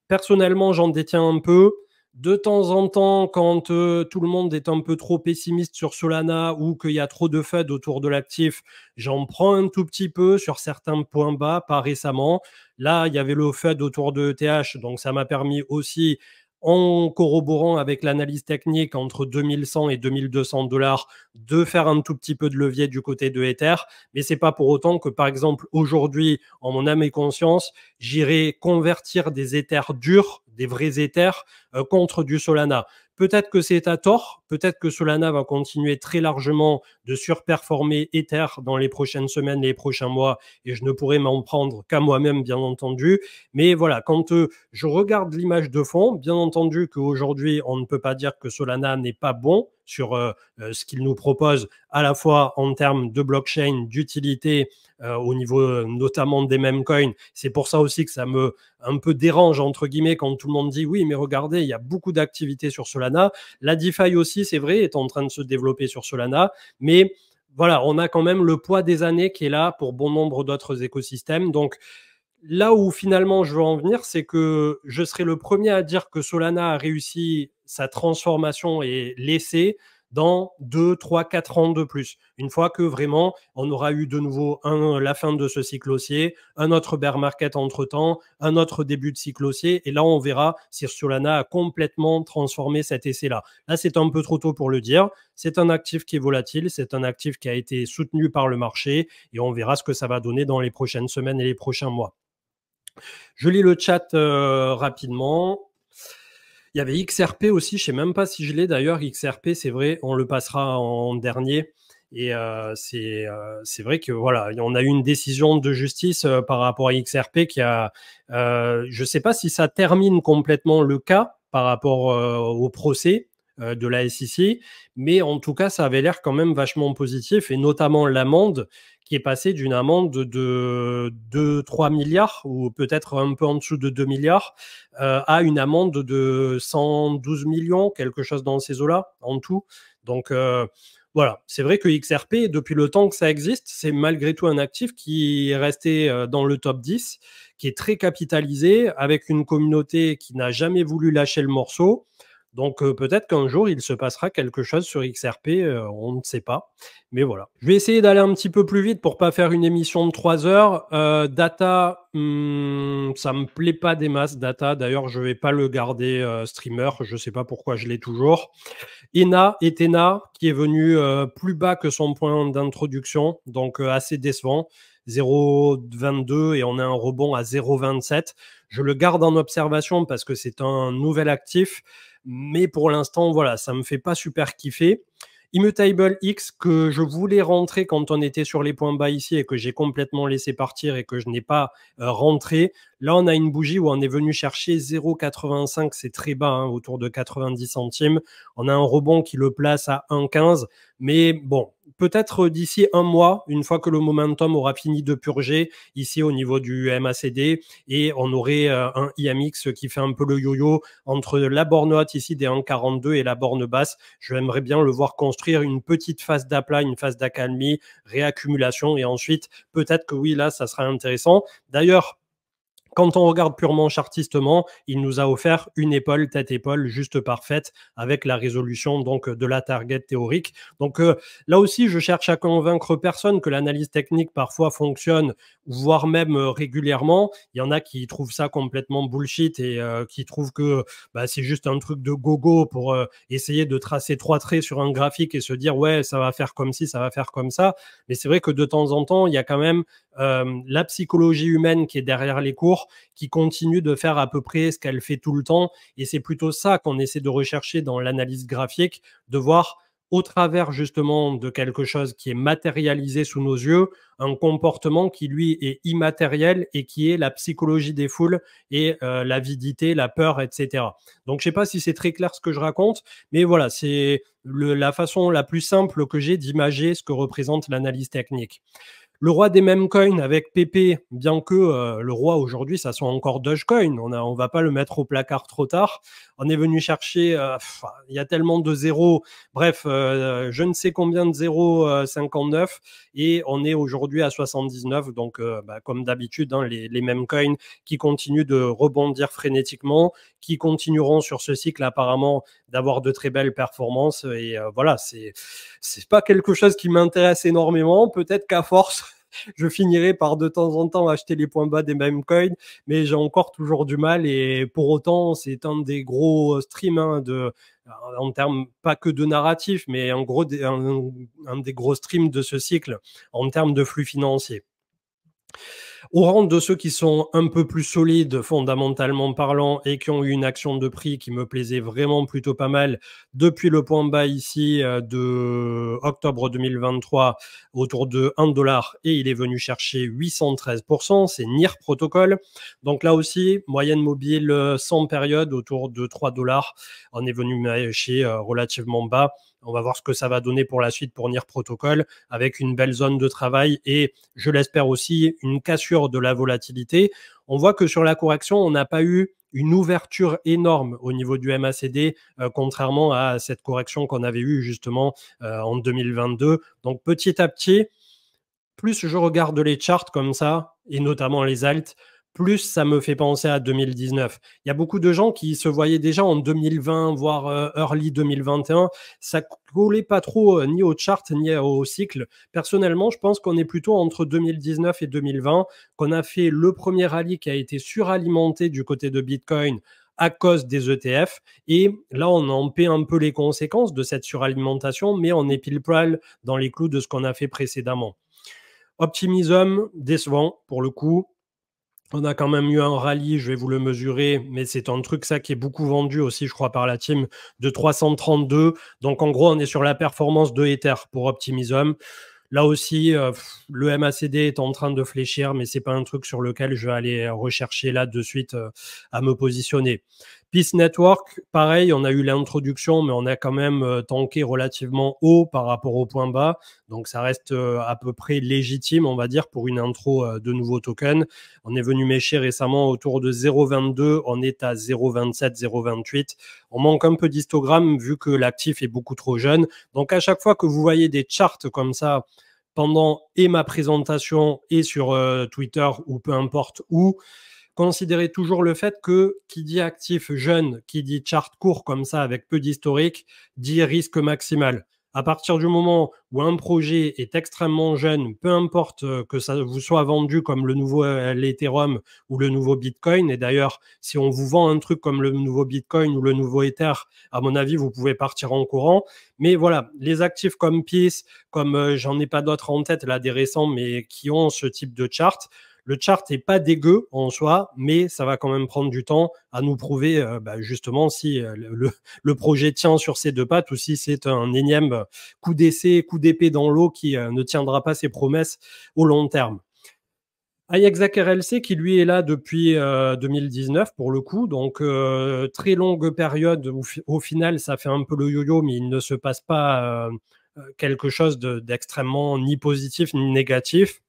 personnellement, j'en détiens un peu de temps en temps, quand euh, tout le monde est un peu trop pessimiste sur Solana ou qu'il y a trop de FED autour de l'actif, j'en prends un tout petit peu sur certains points bas, pas récemment. Là, il y avait le FED autour de TH, donc ça m'a permis aussi en corroborant avec l'analyse technique entre 2100 et 2200 dollars de faire un tout petit peu de levier du côté de Ether, mais c'est pas pour autant que par exemple aujourd'hui en mon âme et conscience, j'irai convertir des Ethers durs, des vrais Ethers euh, contre du Solana. Peut-être que c'est à tort, peut-être que Solana va continuer très largement de surperformer Ether dans les prochaines semaines, les prochains mois, et je ne pourrai m'en prendre qu'à moi-même, bien entendu. Mais voilà, quand euh, je regarde l'image de fond, bien entendu qu'aujourd'hui, on ne peut pas dire que Solana n'est pas bon, sur euh, euh, ce qu'il nous propose à la fois en termes de blockchain, d'utilité euh, au niveau notamment des mêmes coins. C'est pour ça aussi que ça me un peu dérange entre guillemets quand tout le monde dit oui mais regardez il y a beaucoup d'activités sur Solana. La DeFi aussi c'est vrai est en train de se développer sur Solana mais voilà, on a quand même le poids des années qui est là pour bon nombre d'autres écosystèmes. Donc, là où finalement je veux en venir, c'est que je serai le premier à dire que Solana a réussi sa transformation et l'essai dans 2, 3, 4 ans de plus. Une fois que vraiment, on aura eu de nouveau la fin de ce cycle haussier, un autre bear market entre-temps, un autre début de cycle haussier, et là, on verra si Solana a complètement transformé cet essai Là, là c'est un peu trop tôt pour le dire. C'est un actif qui est volatile, c'est un actif qui a été soutenu par le marché, et on verra ce que ça va donner dans les prochaines semaines et les prochains mois. Je lis le chat euh, rapidement. Il y avait XRP aussi, je ne sais même pas si je l'ai d'ailleurs. XRP, c'est vrai, on le passera en dernier. Et euh, euh, c'est vrai que voilà, on a eu une décision de justice par rapport à XRP qui a, je ne sais pas si ça termine complètement le cas par rapport au procès, euh, de la SEC. Mais en tout cas, ça avait l'air quand même vachement positif, et notamment l'amende qui est passée d'une amende de 2-3 milliards, ou peut-être un peu en dessous de 2 milliards, euh, à une amende de 112 millions, quelque chose dans ces eaux-là, en tout. Donc euh, voilà, c'est vrai que XRP, depuis le temps que ça existe, c'est malgré tout un actif qui est resté dans le top 10, qui est très capitalisé, avec une communauté qui n'a jamais voulu lâcher le morceau. Donc euh, peut-être qu'un jour, il se passera quelque chose sur XRP, euh, on ne sait pas. Mais voilà. Je vais essayer d'aller un petit peu plus vite pour ne pas faire une émission de 3 heures. Euh, data, ça hmm, ça me plaît pas des masses. Data, d'ailleurs, je ne vais pas le garder streamer. Je ne sais pas pourquoi je l'ai toujours. Ena, Etena, qui est venu plus bas que son point d'introduction, donc assez décevant. 0,22 et on a un rebond à 0,27. Je le garde en observation parce que c'est un nouvel actif mais pour l'instant, voilà, ça ne me fait pas super kiffer. Immutable X que je voulais rentrer quand on était sur les points bas ici et que j'ai complètement laissé partir et que je n'ai pas euh, rentré. Là, on a une bougie où on est venu chercher 0,85, c'est très bas, hein, autour de 90 centimes. On a un rebond qui le place à 1,15. Mais bon, peut-être d'ici un mois, une fois que le momentum aura fini de purger, ici au niveau du MACD, et on aurait euh, un IMX qui fait un peu le yo-yo entre la borne haute ici des 1,42 et la borne basse. Je aimerais bien le voir construire une petite phase d'aplat, une phase d'accalmie, réaccumulation, et ensuite, peut-être que oui, là, ça sera intéressant. D'ailleurs, quand on regarde purement chartistement, il nous a offert une épaule, tête-épaule juste parfaite avec la résolution donc de la target théorique. Donc euh, là aussi, je cherche à convaincre personne que l'analyse technique parfois fonctionne, voire même euh, régulièrement. Il y en a qui trouvent ça complètement bullshit et euh, qui trouvent que bah, c'est juste un truc de gogo pour essayer de tracer trois traits sur un graphique et se dire ouais, ça va faire comme ci, ça va faire comme ça. Mais c'est vrai que de temps en temps, il y a quand même la psychologie humaine qui est derrière les cours qui continue de faire à peu près ce qu'elle fait tout le temps. Et c'est plutôt ça qu'on essaie de rechercher dans l'analyse graphique, de voir au travers justement de quelque chose qui est matérialisé sous nos yeux, un comportement qui lui est immatériel et qui est la psychologie des foules et euh, l'avidité, la peur, etc. Donc je ne sais pas si c'est très clair ce que je raconte, mais voilà, c'est la façon la plus simple que j'ai d'imager ce que représente l'analyse technique. Le roi des mêmes coins avec PP, bien que euh, le roi aujourd'hui, ça soit encore Dogecoin, on ne on va pas le mettre au placard trop tard. On est venu chercher, euh, il y a tellement de zéros, bref, euh, je ne sais combien de 59, et on est aujourd'hui à 79. Donc, bah, comme d'habitude, hein, les, les mêmes coins qui continuent de rebondir frénétiquement, qui continueront sur ce cycle apparemment d'avoir de très belles performances. Et euh, voilà, c'est c'est pas quelque chose qui m'intéresse énormément. Peut-être qu'à force, je finirai par de temps en temps acheter les points bas des mêmes coins, mais j'ai encore toujours du mal. Et pour autant, c'est un des gros streams hein, de euh, en termes pas que de narratif, mais en gros un, un des gros streams de ce cycle en termes de flux financier. Au rang de ceux qui sont un peu plus solides fondamentalement parlant et qui ont eu une action de prix qui me plaisait vraiment plutôt pas mal depuis le point bas ici euh, de octobre 2023 autour de 1 dollar et il est venu chercher 813%, c'est NIR Protocol. Donc là aussi, moyenne mobile euh, sans période autour de 3 dollars. On est venu chercher euh, relativement bas. On va voir ce que ça va donner pour la suite pour NIR Protocol avec une belle zone de travail et, je l'espère aussi, une cassure de la volatilité. On voit que sur la correction, on n'a pas eu une ouverture énorme au niveau du MACD, euh, contrairement à cette correction qu'on avait eue justement euh, en 2022. Donc petit à petit, plus je regarde les charts comme ça, et notamment les altes, plus ça me fait penser à 2019. Il y a beaucoup de gens qui se voyaient déjà en 2020, voire euh, early 2021. Ça collait pas trop euh, ni aux charts ni au cycle. Personnellement, je pense qu'on est plutôt entre 2019 et 2020, qu'on a fait le premier rallye qui a été suralimenté du côté de Bitcoin à cause des ETF. Et là, on en paie un peu les conséquences de cette suralimentation, mais on est pile poil dans les clous de ce qu'on a fait précédemment. Optimisme, décevant pour le coup. On a quand même eu un rallye, je vais vous le mesurer, mais c'est un truc ça qui est beaucoup vendu aussi, je crois, par la team, de 332. Donc en gros, on est sur la performance de Ether pour Optimism. Là aussi, euh, le MACD est en train de fléchir, mais c'est pas un truc sur lequel je vais aller rechercher là de suite euh, à me positionner. Network, pareil, on a eu l'introduction, mais on a quand même euh, tanké relativement haut par rapport au point bas. Donc ça reste euh, à peu près légitime, on va dire, pour une intro euh, de nouveaux tokens. On est venu mécher récemment autour de 0,22, on est à 0,27, 0,28. On manque un peu d'histogramme vu que l'actif est beaucoup trop jeune. Donc à chaque fois que vous voyez des charts comme ça, pendant et ma présentation et sur Twitter ou peu importe où, considérez toujours le fait que qui dit actif jeune, qui dit chart court comme ça avec peu d'historique, dit risque maximal. À partir du moment où un projet est extrêmement jeune, peu importe euh, que ça vous soit vendu comme le nouveau euh, Ethereum ou le nouveau Bitcoin, et d'ailleurs, si on vous vend un truc comme le nouveau Bitcoin ou le nouveau Ether, à mon avis, vous pouvez partir en courant. Mais voilà, les actifs comme PIS, comme euh, j'en ai pas d'autres en tête là des récents, mais qui ont ce type de chart, le chart n'est pas dégueu en soi, mais ça va quand même prendre du temps à nous prouver euh, bah, justement si euh, le, projet tient sur ses deux pattes ou si c'est un énième coup d'essai, coup d'épée dans l'eau qui euh, ne tiendra pas ses promesses au long terme. Ajax RLC qui lui est là depuis 2019 pour le coup, donc très longue période où au final ça fait un peu le yo-yo mais il ne se passe pas quelque chose d'extrêmement ni positif ni négatif.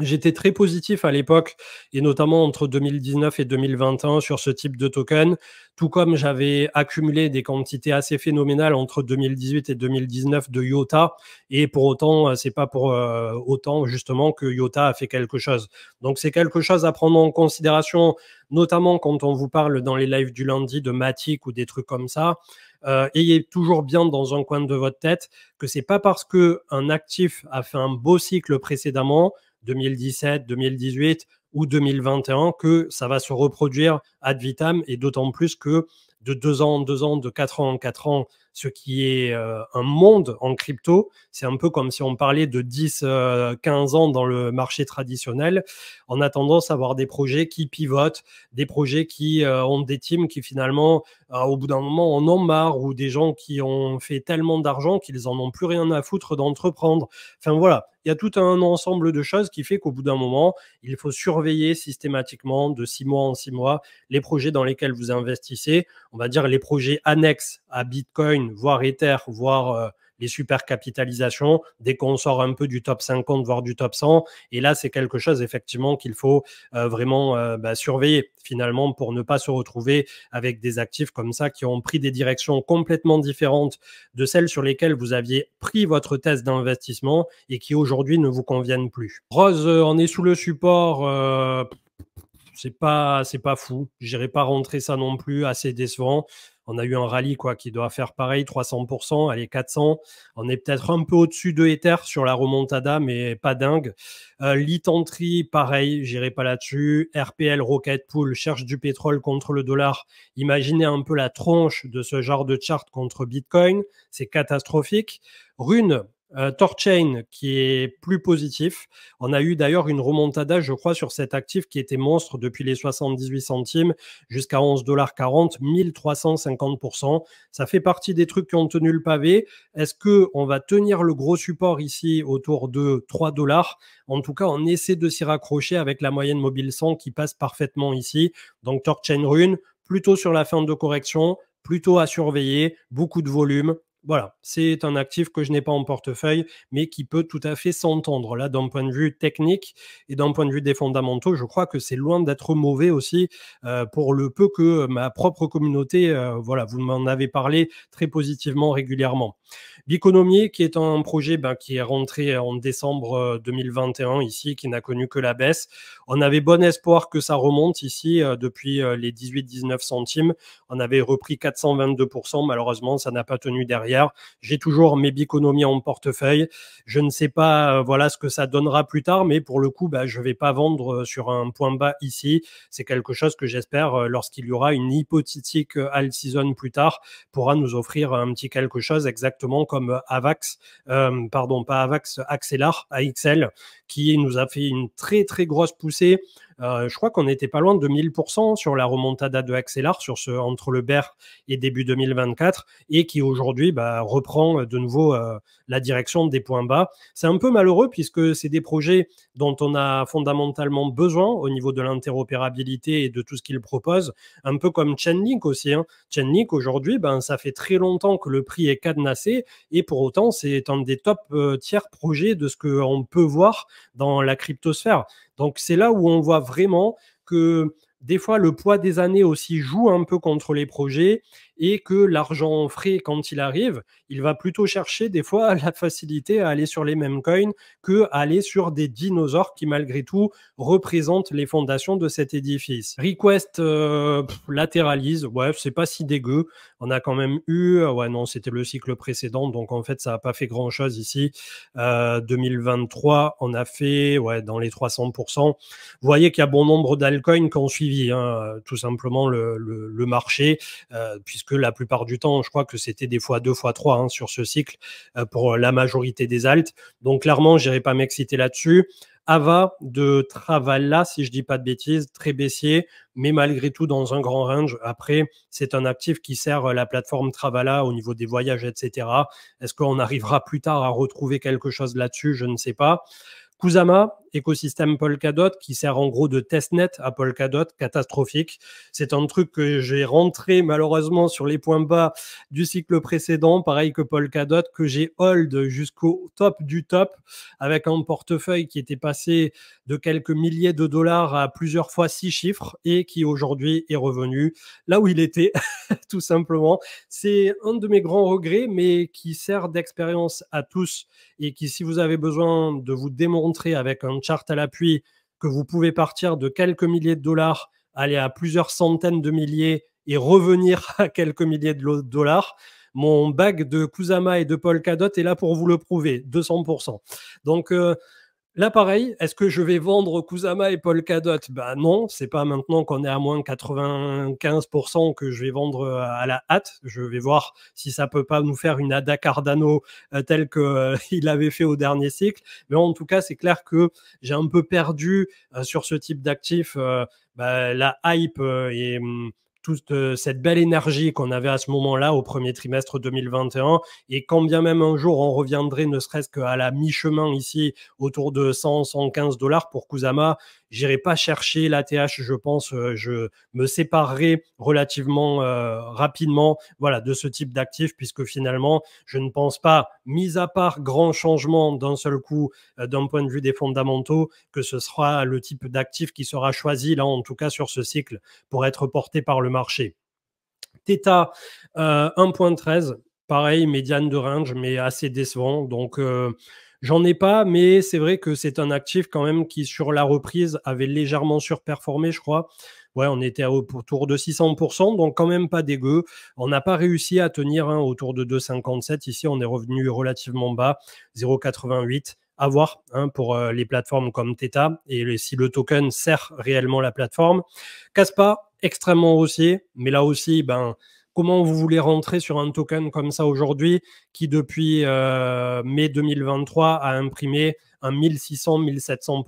J'étais très positif à l'époque, et notamment entre 2019 et 2021 sur ce type de token, tout comme j'avais accumulé des quantités assez phénoménales entre 2018 et 2019 de Yota et pour autant, euh, c'est pas pour euh, autant justement que Yota a fait quelque chose. Donc c'est quelque chose à prendre en considération, notamment quand on vous parle dans les lives du lundi de Matic ou des trucs comme ça. Euh, ayez toujours bien dans un coin de votre tête que c'est pas parce que un actif a fait un beau cycle précédemment 2017, 2018 ou 2021 que ça va se reproduire ad vitam et d'autant plus que de deux ans en deux ans, de quatre ans en quatre ans, ce qui est euh, un monde en crypto. C'est un peu comme si on parlait de 10, 15 euh, ans dans le marché traditionnel. On a tendance à avoir des projets qui pivotent, des projets qui euh, ont des teams qui finalement, au bout d'un moment, en ont marre ou des gens qui ont fait tellement d'argent qu'ils en ont plus rien à foutre d'entreprendre. Enfin voilà, il y a tout un ensemble de choses qui fait qu'au bout d'un moment, il faut surveiller systématiquement de six mois en six mois les projets dans lesquels vous investissez. On va dire les projets annexes à Bitcoin voire Ether, voire euh, les supercapitalisations, dès qu'on sort un peu du top 50, voire du top 100. Et là, c'est quelque chose effectivement qu'il faut euh, vraiment euh, bah, surveiller finalement pour ne pas se retrouver avec des actifs comme ça qui ont pris des directions complètement différentes de celles sur lesquelles vous aviez pris votre thèse d'investissement et qui aujourd'hui ne vous conviennent plus. Rose, on est sous le support c'est pas c'est pas fou. J'irai pas rentrer ça non plus, assez décevant. On a eu un rallye quoi qui doit faire pareil, 300%, allez 400. On est peut-être un peu au-dessus de Ether sur la remontada, mais pas dingue. Euh, pareil. pareil, j'irai pas là-dessus. RPL, Rocket Pool, cherche du pétrole contre le dollar. Imaginez un peu la tronche de ce genre de chart contre Bitcoin, c'est catastrophique. Rune, euh, Torchain qui est plus positif. On a eu d'ailleurs une remontada, je crois, sur cet actif qui était monstre depuis les 78 centimes jusqu'à 11,40$, 1350%. Ça fait partie des trucs qui ont tenu le pavé. Est-ce que on va tenir le gros support ici autour de 3 dollars En tout cas, on essaie de s'y raccrocher avec la moyenne mobile 100 qui passe parfaitement ici. Donc Torchain Rune, plutôt sur la fin de correction, plutôt à surveiller, beaucoup de volume, voilà, c'est un actif que je n'ai pas en portefeuille, mais qui peut tout à fait s'entendre. Là, d'un point de vue technique et d'un point de vue des fondamentaux, je crois que c'est loin d'être mauvais aussi euh, pour le peu que ma propre communauté, euh, voilà, vous m'en avez parlé très positivement régulièrement. L'économie, qui est un projet ben, qui est rentré en décembre 2021 euh, ici, qui n'a connu que la baisse. On avait bon espoir que ça remonte ici depuis les 18-19 centimes. On avait repris 422%. Malheureusement, ça n'a pas tenu derrière. J'ai toujours mes biconomies en portefeuille. Je ne sais pas, euh, voilà, ce que ça donnera plus tard, mais pour le coup, bah, je ne vais pas vendre euh, sur un point bas ici. C'est quelque chose que j'espère, euh, lorsqu'il y aura une hypothétique all season plus tard, pourra nous offrir un petit quelque chose exactement comme Avax, pardon, pas Avax, Axelar, AXL, qui nous a fait une très, très grosse poussée. Euh, je crois qu'on n'était pas loin de 1000% sur la remontada de Axelar sur ce, entre le BER et début 2024 et qui aujourd'hui bah, reprend euh, de nouveau euh, la direction des points bas. C'est un peu malheureux puisque c'est des projets dont on a fondamentalement besoin au niveau de l'interopérabilité et de tout ce qu'ils proposent, un peu comme Chainlink aussi. Hein. Chainlink aujourd'hui, ben, ça fait très longtemps que le prix est cadenassé et pour autant c'est un des top tiers projets de ce qu'on peut voir dans la cryptosphère. Donc c'est là où on voit vraiment que des fois le poids des années aussi joue un peu contre les projets et que l'argent frais, quand il arrive, il va plutôt chercher des fois la facilité à aller sur les mêmes coins que aller sur des dinosaures qui, malgré tout, représentent les fondations de cet édifice. Request euh, latéralise, ouais, c'est pas si dégueu. On a quand même eu, euh, ouais, non, c'était le cycle précédent, donc en fait, ça n'a pas fait grand chose ici. 2023, euh, on a fait, ouais, dans les 300%. Vous voyez qu'il y a bon nombre d'alcoins qui ont suivi, hein, tout simplement le, marché, puisque que la plupart du temps, je crois que c'était des fois deux fois trois hein, sur ce cycle euh, pour euh, la majorité des altes. Donc clairement, je n'irai pas m'exciter là-dessus. Ava de Travalla, si je ne dis pas de bêtises, très baissier, mais malgré tout dans un grand range. Après, c'est un actif qui sert euh, la plateforme Travalla au niveau des voyages, etc. Est-ce qu'on arrivera plus tard à retrouver quelque chose là-dessus Je ne sais pas. Kusama, écosystème Polkadot qui sert en gros de testnet à Polkadot, catastrophique. C'est un truc que j'ai rentré malheureusement sur les points bas du cycle précédent, pareil que Polkadot, que j'ai hold jusqu'au top du top avec un portefeuille qui était passé de quelques milliers de dollars à plusieurs fois six chiffres et qui aujourd'hui est revenu là où il était, tout simplement. C'est un de mes grands regrets, mais qui sert d'expérience à tous et qui, si vous avez besoin de vous démontrer avec un charte à l'appui, que vous pouvez partir de quelques milliers de dollars, aller à plusieurs centaines de milliers et revenir à quelques milliers de dollars. Mon bag de Kusama et de Paul Kadot est là pour vous le prouver, 200%. Donc, euh, Là, pareil, est-ce que je vais vendre Kusama et Polkadot Bah non, c'est pas maintenant qu'on est à moins 95% que je vais vendre euh, à la hâte. Je vais voir si ça peut pas nous faire une Ada Cardano euh, telle qu'il euh, avait fait au dernier cycle. Mais en tout cas, c'est clair que j'ai un peu perdu sur ce type d'actif. Bah, la hype et hum, toute euh, cette belle énergie qu'on avait à ce moment-là au premier trimestre 2021. Et quand bien même un jour on reviendrait ne serait-ce qu'à la mi-chemin ici autour de 100, 115 dollars pour Kusama J'irai pas chercher l'ATH, je pense. Euh, je me séparerai relativement euh, rapidement, voilà, de ce type d'actif puisque finalement, je ne pense pas, mis à part grand changement d'un seul coup euh, d'un point de vue des fondamentaux, que ce sera le type d'actif qui sera choisi là, en tout cas sur ce cycle, pour être porté par le marché. Theta 1.13, pareil, médiane de range, mais assez décevant. Donc, J'en ai pas, mais c'est vrai que c'est un actif quand même qui, sur la reprise, avait légèrement surperformé, je crois. Ouais, on était autour de 600%, donc quand même pas dégueu. On n'a pas réussi à tenir hein, autour de 2,57. Ici, on est revenu relativement bas, 0,88 à voir hein, pour euh, les plateformes comme Theta et si le token sert réellement la plateforme. Caspa, extrêmement haussier, mais là aussi, ben, comment vous voulez rentrer sur un token comme ça aujourd'hui qui depuis euh, mai 2023 a imprimé un 1600 1700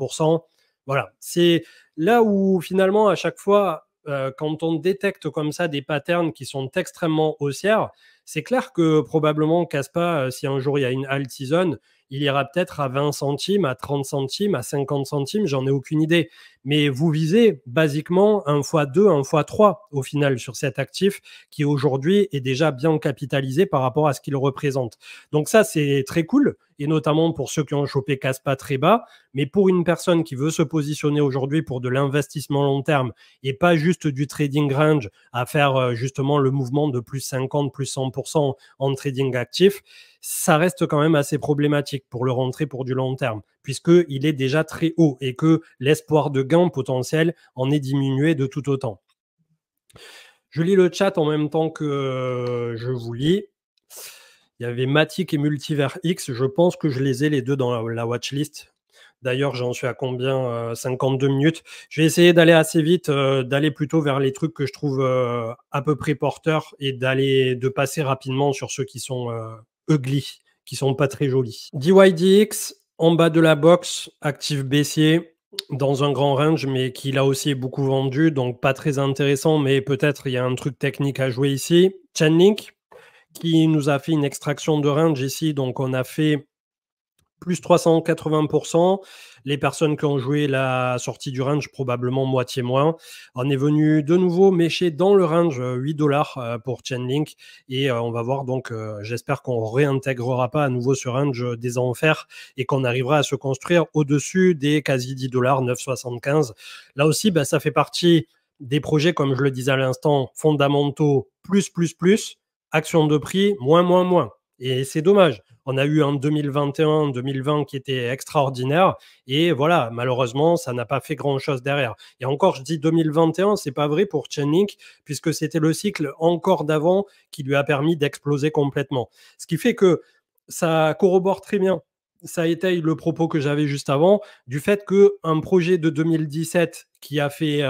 voilà c'est là où finalement à chaque fois euh, quand on détecte comme ça des patterns qui sont extrêmement haussières c'est clair que probablement Caspa euh, si un jour il y a une alt season il ira peut-être à 20 centimes à 30 centimes à 50 centimes j'en ai aucune idée mais vous visez basiquement un x2, un x3 au final sur cet actif qui aujourd'hui est déjà bien capitalisé par rapport à ce qu'il représente. Donc ça, c'est très cool, et notamment pour ceux qui ont chopé casse-pas très bas, mais pour une personne qui veut se positionner aujourd'hui pour de l'investissement long terme et pas juste du trading range à faire euh, justement le mouvement de plus 50, plus 100% en trading actif, ça reste quand même assez problématique pour le rentrer pour du long terme puisqu'il est déjà très haut et que l'espoir de gain potentiel en est diminué de tout autant. Je lis le chat en même temps que euh, je vous lis. Il y avait Matic et Multivers X. Je pense que je les ai les deux dans la watchlist. D'ailleurs, j'en suis à combien 52 euh, minutes. Je vais essayer d'aller assez vite, euh, d'aller plutôt vers les trucs que je trouve à peu près porteurs et d'aller de passer rapidement sur ceux qui sont ugly, qui sont pas très jolis. DYDX, en bas de la box, active baissier dans un grand range, mais qui là aussi est beaucoup vendu, donc pas très intéressant, mais peut-être il y a un truc technique à jouer ici. Chainlink, qui nous a fait une extraction de range ici, donc on a fait plus 380%. Les personnes qui ont joué la sortie du range, probablement moitié moins. On est venu de nouveau mécher dans le range 8 euh, dollars euh, pour Chainlink. Et euh, on va voir donc, j'espère qu'on réintégrera pas à nouveau ce range des enfers et qu'on arrivera à se construire au-dessus des quasi 10 dollars, 9,75. Là aussi, bah, ça fait partie des projets, comme je le disais à l'instant, fondamentaux, plus, plus, plus, action de prix, moins, moins, moins. Et c'est dommage. On a eu un 2021, 2020 qui était extraordinaire. Et voilà, malheureusement, ça n'a pas fait grand-chose derrière. Et encore, je dis 2021, c'est pas vrai pour Chennick, puisque c'était le cycle encore d'avant qui lui a permis d'exploser complètement. Ce qui fait que ça corrobore très bien ça étaye le propos que j'avais juste avant du fait qu'un projet de 2017 qui a fait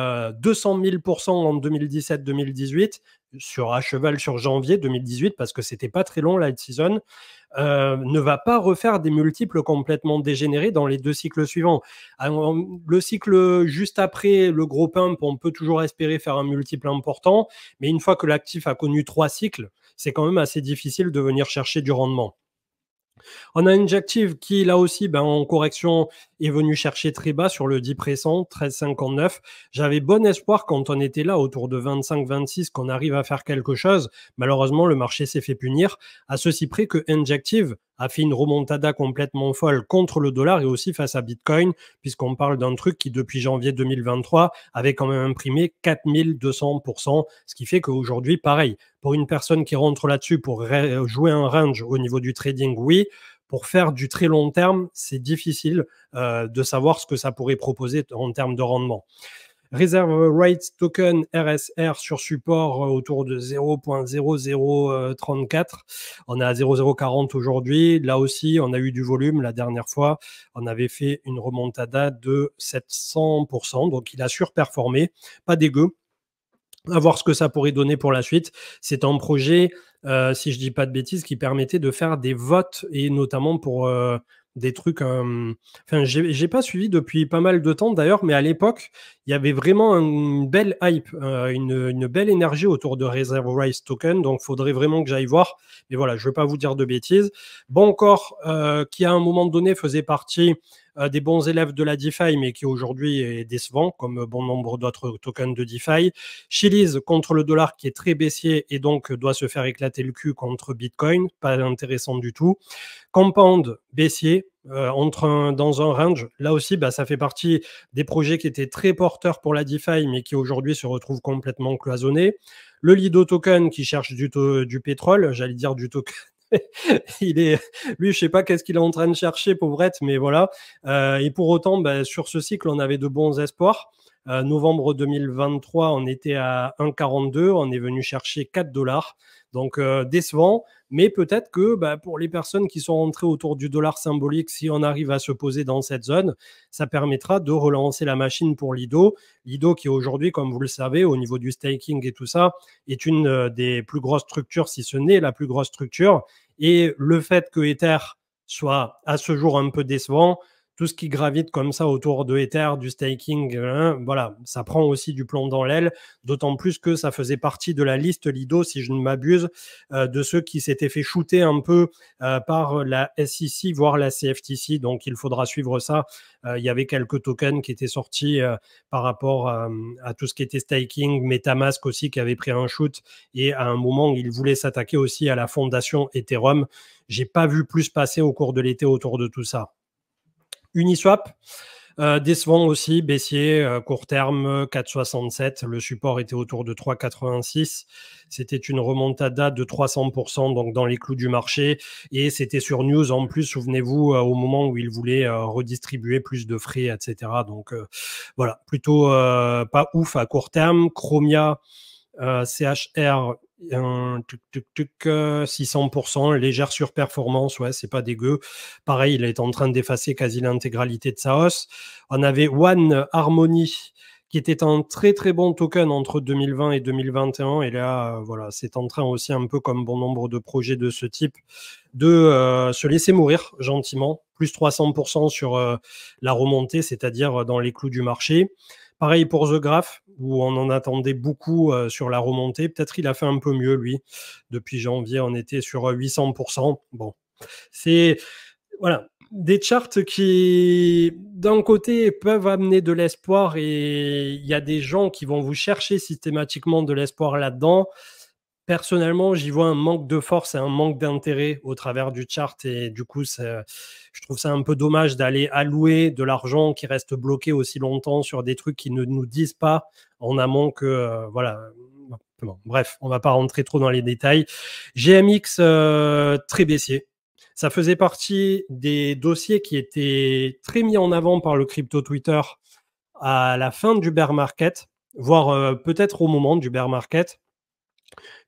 200 euh, 000 en 2017-2018 sur à cheval sur janvier 2018 parce que c'était pas très long la season, euh, ne va pas refaire des multiples complètement dégénérés dans les deux cycles suivants. le cycle juste après le gros pump, on peut toujours espérer faire un multiple important, mais une fois que l'actif a connu trois cycles, c'est quand même assez difficile de venir chercher du rendement. On a une Injective qui, là aussi, ben, en correction, est venu chercher très bas sur le 10 pressant, 13,59. J'avais bon espoir quand on était là, autour de 25-26, qu'on arrive à faire quelque chose. Malheureusement, le marché s'est fait punir, à ceci près que Injective a fait une remontada complètement folle contre le dollar et aussi face à Bitcoin, puisqu'on parle d'un truc qui, depuis janvier 2023, avait quand même imprimé 4200%, ce qui fait qu'aujourd'hui, pareil, pour une personne qui rentre là-dessus pour jouer un range au niveau du trading, oui, pour faire du très long terme, c'est difficile euh, de savoir ce que ça pourrait proposer en termes de rendement. Reserve Rate Token RSR sur support euh, autour de 0.0034. Euh, on est à 0,040 aujourd'hui. Là aussi, on a eu du volume la dernière fois. On avait fait une remontada de 700%. Donc, il a surperformé. Pas dégueu à voir ce que ça pourrait donner pour la suite. C'est un projet, euh, si je dis pas de bêtises, qui permettait de faire des votes et notamment pour euh, des trucs. Euh, enfin, j'ai pas suivi depuis pas mal de temps d'ailleurs, mais à l'époque, il y avait vraiment une belle hype, euh, une, belle énergie autour de Reserve Rise Token. Donc, faudrait vraiment que j'aille voir. Mais voilà, je vais pas vous dire de bêtises. Bon, encore, qui à un moment donné faisait partie euh, des bons élèves de la DeFi, mais qui aujourd'hui est décevant, comme bon nombre d'autres tokens de DeFi. Chili's contre le dollar qui est très baissier et donc doit se faire éclater le cul contre Bitcoin, pas intéressant du tout. Compound baissier, euh, entre dans un range. Là aussi, bah, ça fait partie des projets qui étaient très porteurs pour la DeFi, mais qui aujourd'hui se retrouvent complètement cloisonnés. Le Lido Token qui cherche du, du pétrole, j'allais dire du, token, il est, lui, je sais pas qu'est-ce qu'il est en train de chercher, pauvrette, mais voilà. Euh, et pour autant, ben, sur ce cycle, on avait de bons espoirs novembre 2023, on était à 1,42, on est venu chercher 4 dollars. Donc euh, décevant, mais peut-être que bah, pour les personnes qui sont rentrées autour du dollar symbolique, si on arrive à se poser dans cette zone, ça permettra de relancer la machine pour Lido. Lido qui aujourd'hui, comme vous le savez, au niveau du staking et tout ça, est une euh, des plus grosses structures, si ce n'est la plus grosse structure. Et le fait que Ether soit à ce jour un peu décevant, tout ce qui gravite comme ça autour de Ether, du staking, hein, voilà, ça prend aussi du plomb dans l'aile, d'autant plus que ça faisait partie de la liste Lido, si je ne m'abuse, euh, de ceux qui s'étaient fait shooter un peu euh, par la SEC, voire la CFTC. Donc il faudra suivre ça. Euh, il y avait quelques tokens qui étaient sortis par rapport à, tout ce qui était staking, Metamask aussi qui avait pris un shoot et à un moment il voulait s'attaquer aussi à la fondation Ethereum. J'ai pas vu plus passer au cours de l'été autour de tout ça. Uniswap. Euh, décevant aussi, baissier, euh, court terme, 4,67. Euh, Le support était autour de 3,86. C'était une remontada de 300%, donc dans les clous du marché. Et c'était sur News en plus, souvenez-vous, au moment où ils voulaient redistribuer plus de frais, etc. Donc voilà, plutôt pas ouf à court terme. Chromia, CHR, 600%, euh, légère surperformance, ouais, c'est pas dégueu. Pareil, il est en train d'effacer quasi l'intégralité de sa hausse. On avait One Harmony qui était un très très bon token entre 2020 et 2021. Et là, euh, voilà, c'est en train aussi un peu comme bon nombre de projets de ce type de euh, se laisser mourir gentiment, plus 300% sur la remontée, c'est-à-dire dans les clous du marché. Pareil pour The Graph, où on en attendait beaucoup euh, sur la remontée. Peut-être il a fait un peu mieux, lui. Depuis janvier, on était sur 800%. Euh, bon, c'est. Voilà, des charts qui, d'un côté, peuvent amener de l'espoir et il y a des gens qui vont vous chercher systématiquement de l'espoir là-dedans personnellement, j'y vois un manque de force et un manque d'intérêt au travers du chart. Et du coup, je trouve ça un peu dommage d'aller allouer de l'argent qui reste bloqué aussi longtemps sur des trucs qui ne nous disent pas en amont que, euh, voilà, bref, on ne va pas rentrer trop dans les détails. GMX euh, très baissier. Ça faisait partie des dossiers qui étaient très mis en avant par le crypto Twitter à la fin du bear market, voire euh, peut-être au moment du bear market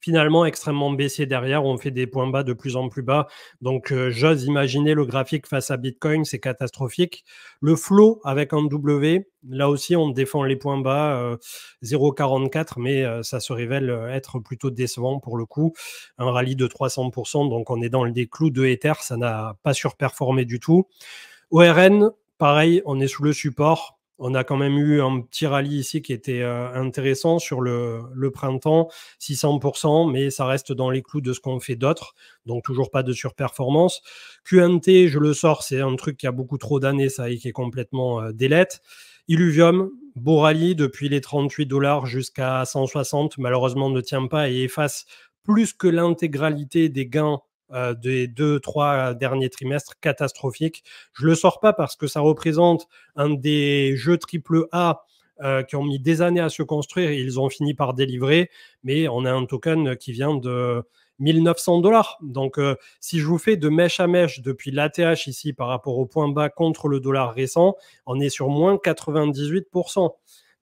finalement extrêmement baissé derrière. On fait des points bas de plus en plus bas. Donc, euh, j'ose imaginer le graphique face à Bitcoin, c'est catastrophique. Le flow avec un W, là aussi, on défend les points bas 0,44, euh, mais euh, ça se révèle être plutôt décevant pour le coup. Un rallye de 300%, donc on est dans le clous de Ether, ça n'a pas surperformé du tout. ORN, pareil, on est sous le support on a quand même eu un petit rallye ici qui était euh, intéressant sur le, printemps, 600%, mais ça reste dans les clous de ce qu'on fait d'autres, donc toujours pas de surperformance. QNT, je le sors, c'est un truc qui a beaucoup trop d'années, ça, et qui est complètement euh, délette. Illuvium, beau rallye depuis les 38 dollars jusqu'à 160, malheureusement ne tient pas et efface plus que l'intégralité des gains euh, des deux, trois derniers trimestres catastrophiques. Je le sors pas parce que ça représente un des jeux triple A euh, qui ont mis des années à se construire et ils ont fini par délivrer, mais on a un token qui vient de 1900 dollars. Donc, euh, si je vous fais de mèche à mèche depuis l'ATH ici par rapport au point bas contre le dollar récent, on est sur moins 98%.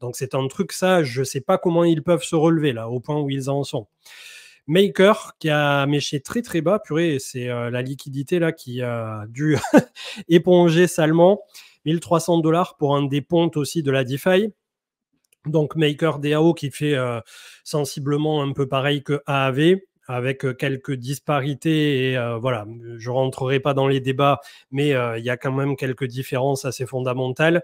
Donc, c'est un truc, ça, je ne sais pas comment ils peuvent se relever là, au point où ils en sont. Maker qui a méché très très bas. Purée, c'est euh, la liquidité là qui a dû éponger salement 1300 dollars pour un des pontes aussi de la DeFi. Donc Maker DAO qui fait euh, sensiblement un peu pareil que AAV avec euh, quelques disparités et voilà, je rentrerai pas dans les débats, mais il y a quand même quelques différences assez fondamentales.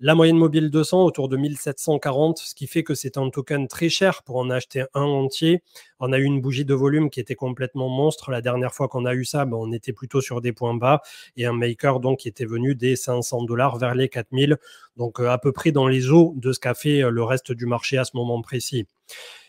La moyenne mobile 200 autour de 1740, ce qui fait que c'est un token très cher pour en acheter un entier. On a eu une bougie de volume qui était complètement monstre. La dernière fois qu'on a eu ça, ben, on était plutôt sur des points bas et un maker donc qui était venu des 500 dollars vers les 4000, donc euh, à peu près dans les eaux de ce qu'a fait euh, le reste du marché à ce moment précis.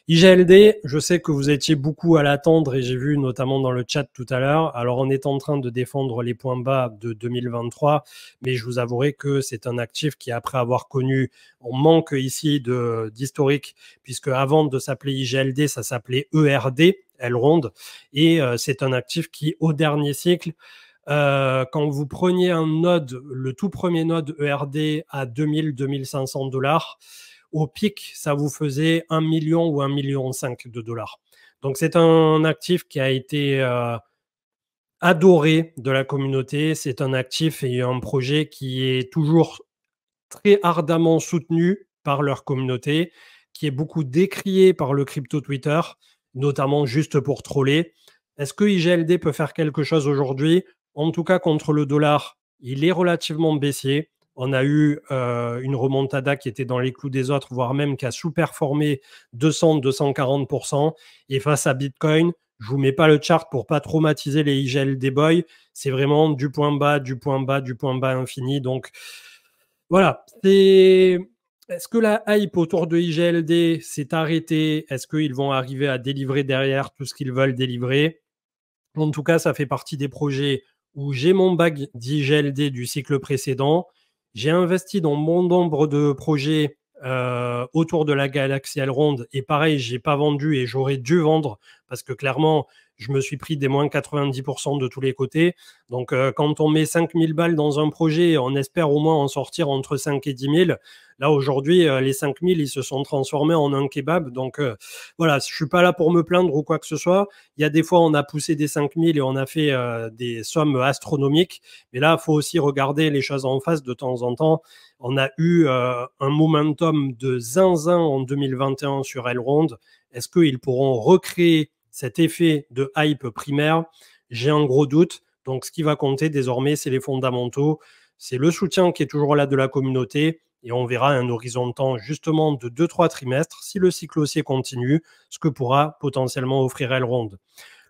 IGLD, je sais que vous étiez beaucoup à l'attendre et j'ai vu notamment dans le chat tout à l'heure. Alors on est en train de défendre les points bas de 2023, mais je vous avouerai que c'est un actif qui, après avoir connu, on manque ici d'historique, puisque avant de s'appeler IGLD, ça s'appelait ERD, ronde et euh, c'est un actif qui, au dernier cycle, euh, quand vous preniez un node, le tout premier node ERD à 2000-2500 dollars, au pic, ça vous faisait 1 million ou 1,5 million de dollars. Donc c'est un actif qui a été euh, adoré de la communauté. C'est un actif et un projet qui est toujours très ardemment soutenu par leur communauté, qui est beaucoup décrié par le crypto Twitter, notamment juste pour troller. Est-ce que IGLD peut faire quelque chose aujourd'hui En tout cas, contre le dollar, il est relativement baissier. On a eu euh, une remontada qui était dans les clous des autres, voire même qui a sous-performé 200-240%. Et face à Bitcoin, je vous mets pas le chart pour pas traumatiser les IGLD des boys. C'est vraiment du point bas, du point bas, du point bas infini. Donc voilà, Est-ce que la hype autour de IGLD s'est arrêtée Est-ce qu'ils vont arriver à délivrer derrière tout ce qu'ils veulent délivrer En tout cas, ça fait partie des projets où j'ai mon bag d'IGLD du cycle précédent j'ai investi dans bon nombre de projets euh, autour de la galaxie ronde et pareil, j'ai pas vendu et j'aurais dû vendre parce que clairement, je me suis pris des moins 90% de tous les côtés. Donc, euh, quand on met 5000 balles dans un projet, on espère au moins en sortir entre 5 et 10 000. Là, aujourd'hui, euh, les les 5000, ils se sont transformés en un kebab. Donc, euh, voilà, je suis pas là pour me plaindre ou quoi que ce soit. Il y a des fois, on a poussé des 5000 et on a fait des sommes astronomiques. Mais là, faut aussi regarder les choses en face de temps en temps. On a eu un momentum de zinzin en 2021 sur Elrond. Est-ce qu'ils pourront recréer cet effet de hype primaire, j'ai un gros doute. Donc, ce qui va compter désormais, c'est les fondamentaux, c'est le soutien qui est toujours là de la communauté. Et on verra un horizon de temps justement de 2-3 trimestres si le cycle haussier continue, ce que pourra potentiellement offrir ronde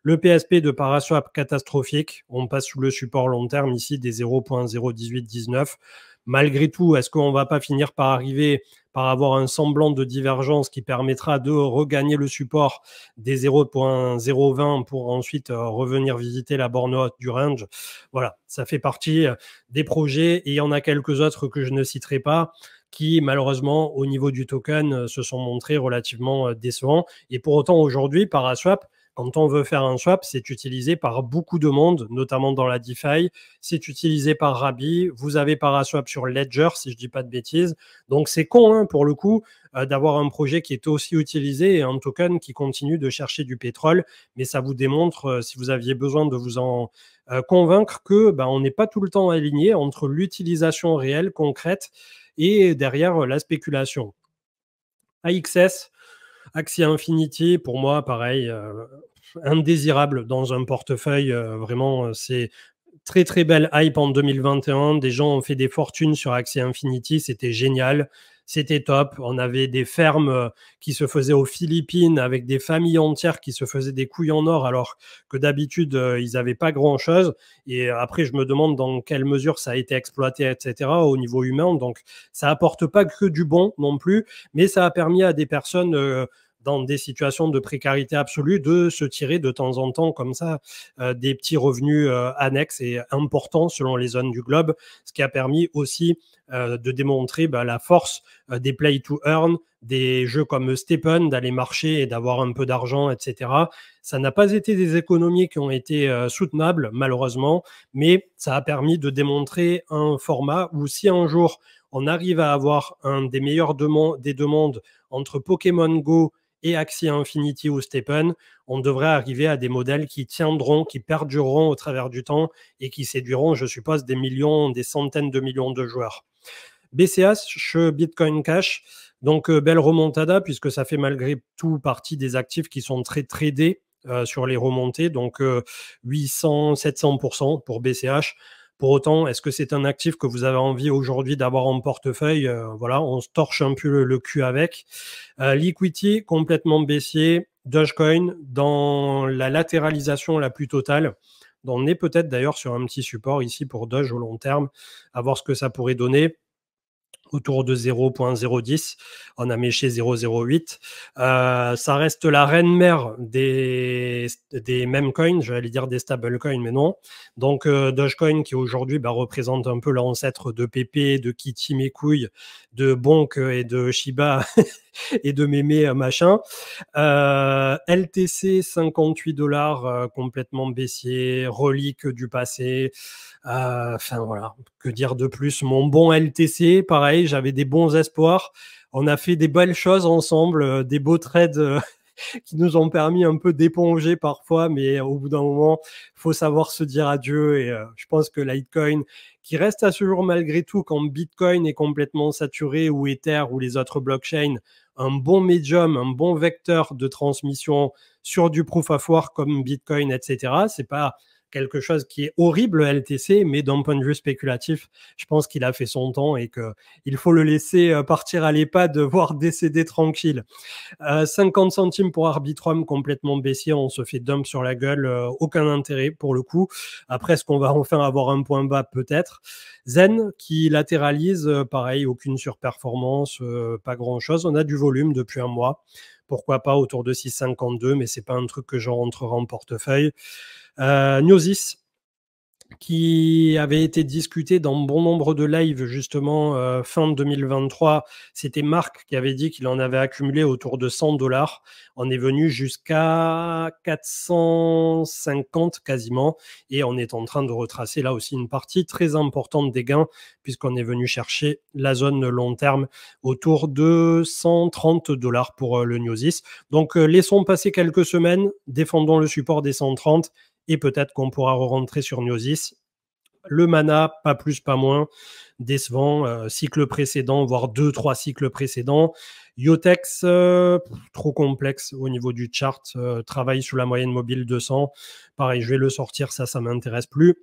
Le PSP de paraswap catastrophique, on passe sous le support long terme ici des 0018 0,018-19. Malgré tout, est-ce qu'on ne va pas finir par arriver par avoir un semblant de divergence qui permettra de regagner le support des 0.020 pour ensuite euh, revenir visiter la borne haute du range. Voilà, ça fait partie euh, des projets et il y en a quelques autres que je ne citerai pas qui malheureusement au niveau du token euh, se sont montrés relativement décevants. Et pour autant aujourd'hui, Paraswap quand on veut faire un swap, c'est utilisé par beaucoup de monde, notamment dans la DeFi. C'est utilisé par Rabi. Vous avez Paraswap sur Ledger, si je ne dis pas de bêtises. Donc c'est con, hein, pour le coup, euh, d'avoir un projet qui est aussi utilisé et un token qui continue de chercher du pétrole. Mais ça vous démontre, euh, si vous aviez besoin de vous en euh, convaincre, que ben, on n'est pas tout le temps aligné entre l'utilisation réelle, concrète, et derrière la spéculation. AXS, Axie Infinity, pour moi, pareil, euh, indésirable dans un portefeuille. Euh, vraiment, euh, c'est très très belle hype en 2021. Des gens ont fait des fortunes sur Axie Infinity, c'était génial. C'était top. On avait des fermes qui se faisaient aux Philippines avec des familles entières qui se faisaient des couilles en or alors que d'habitude ils n'avaient pas grand chose. Et après, je me demande dans quelle mesure ça a été exploité, etc. au niveau humain. Donc, ça apporte pas que du bon non plus, mais ça a permis à des personnes dans des situations de précarité absolue de se tirer de temps en temps comme ça euh, des petits revenus euh, annexes et importants selon les zones du globe, ce qui a permis aussi euh, de démontrer bah, la force des play to earn, des jeux comme Steppen, d'aller marcher et d'avoir un peu d'argent, etc. Ça n'a pas été des économies qui ont été soutenables, malheureusement, mais ça a permis de démontrer un format où si un jour on arrive à avoir un des meilleurs demandes, des demandes entre Pokémon Go, et Axie Infinity ou Steppen, on devrait arriver à des modèles qui tiendront, qui perdureront au travers du temps et qui séduiront, je suppose, des millions, des centaines de millions de joueurs. BCH, Bitcoin Cash, donc euh, belle remontada puisque ça fait malgré tout partie des actifs qui sont très tradés euh, sur les remontées, donc 800, euh, 700% pour BCH. Pour autant, est-ce que c'est un actif que vous avez envie aujourd'hui d'avoir en portefeuille euh, Voilà, on se torche un peu le, cul avec. Euh, Liquidity complètement baissier. Dogecoin dans la latéralisation la plus totale. On est peut-être d'ailleurs sur un petit support ici pour Doge au long terme, à voir ce que ça pourrait donner autour de 0.010. On a Méché 0.08. Euh, ça reste la reine mère des, des coins, j'allais dire des stable coins, mais non. Donc euh, Dogecoin qui aujourd'hui bah, représente un peu l'ancêtre de PP, de Kitty mes de Bonk et de Shiba et de Mémé euh, machin. LTC 58 dollars complètement baissier, relique du passé. Ah, enfin voilà, que dire de plus Mon bon LTC, pareil, j'avais des bons espoirs. On a fait des belles choses ensemble, euh, des beaux trades euh, qui nous ont permis un peu d'éponger parfois, mais au bout d'un moment, faut savoir se dire adieu. Et euh, je pense que Litecoin, qui reste à ce jour malgré tout, quand Bitcoin est complètement saturé ou Ether ou les autres blockchains, un bon médium, un bon vecteur de transmission sur du proof of work comme Bitcoin, etc. C'est pas quelque chose qui est horrible, LTC, mais d'un point de vue spéculatif, je pense qu'il a fait son temps et qu'il faut le laisser euh, partir à de voir décéder tranquille. 50 euh, centimes pour Arbitrum complètement baissier, on se fait dump sur la gueule, euh, aucun intérêt pour le coup. Après, est-ce qu'on va enfin avoir un point bas Peut-être. Zen qui latéralise, pareil, aucune surperformance, pas grand-chose. On a du volume depuis un mois pourquoi pas autour de 6,52, mais c'est pas un truc que j'en rentrerai en portefeuille. Euh, Gnosis, qui avait été discuté dans bon nombre de lives justement euh, fin 2023. C'était Marc qui avait dit qu'il en avait accumulé autour de 100 dollars. On est venu jusqu'à 450 quasiment et on est en train de retracer là aussi une partie très importante des gains puisqu'on est venu chercher la zone long terme autour de 130 dollars pour euh, le Gnosis. Donc euh, laissons passer quelques semaines, défendons le support des 130 et peut-être qu'on pourra rentrer sur Gnosis. Le mana, pas plus, pas moins, décevant. Euh, cycle précédent, voire deux, trois cycles précédents. Yotex, euh, trop complexe au niveau du chart. travail euh, travaille sous la moyenne mobile 200. Pareil, je vais le sortir, ça, ça m'intéresse plus.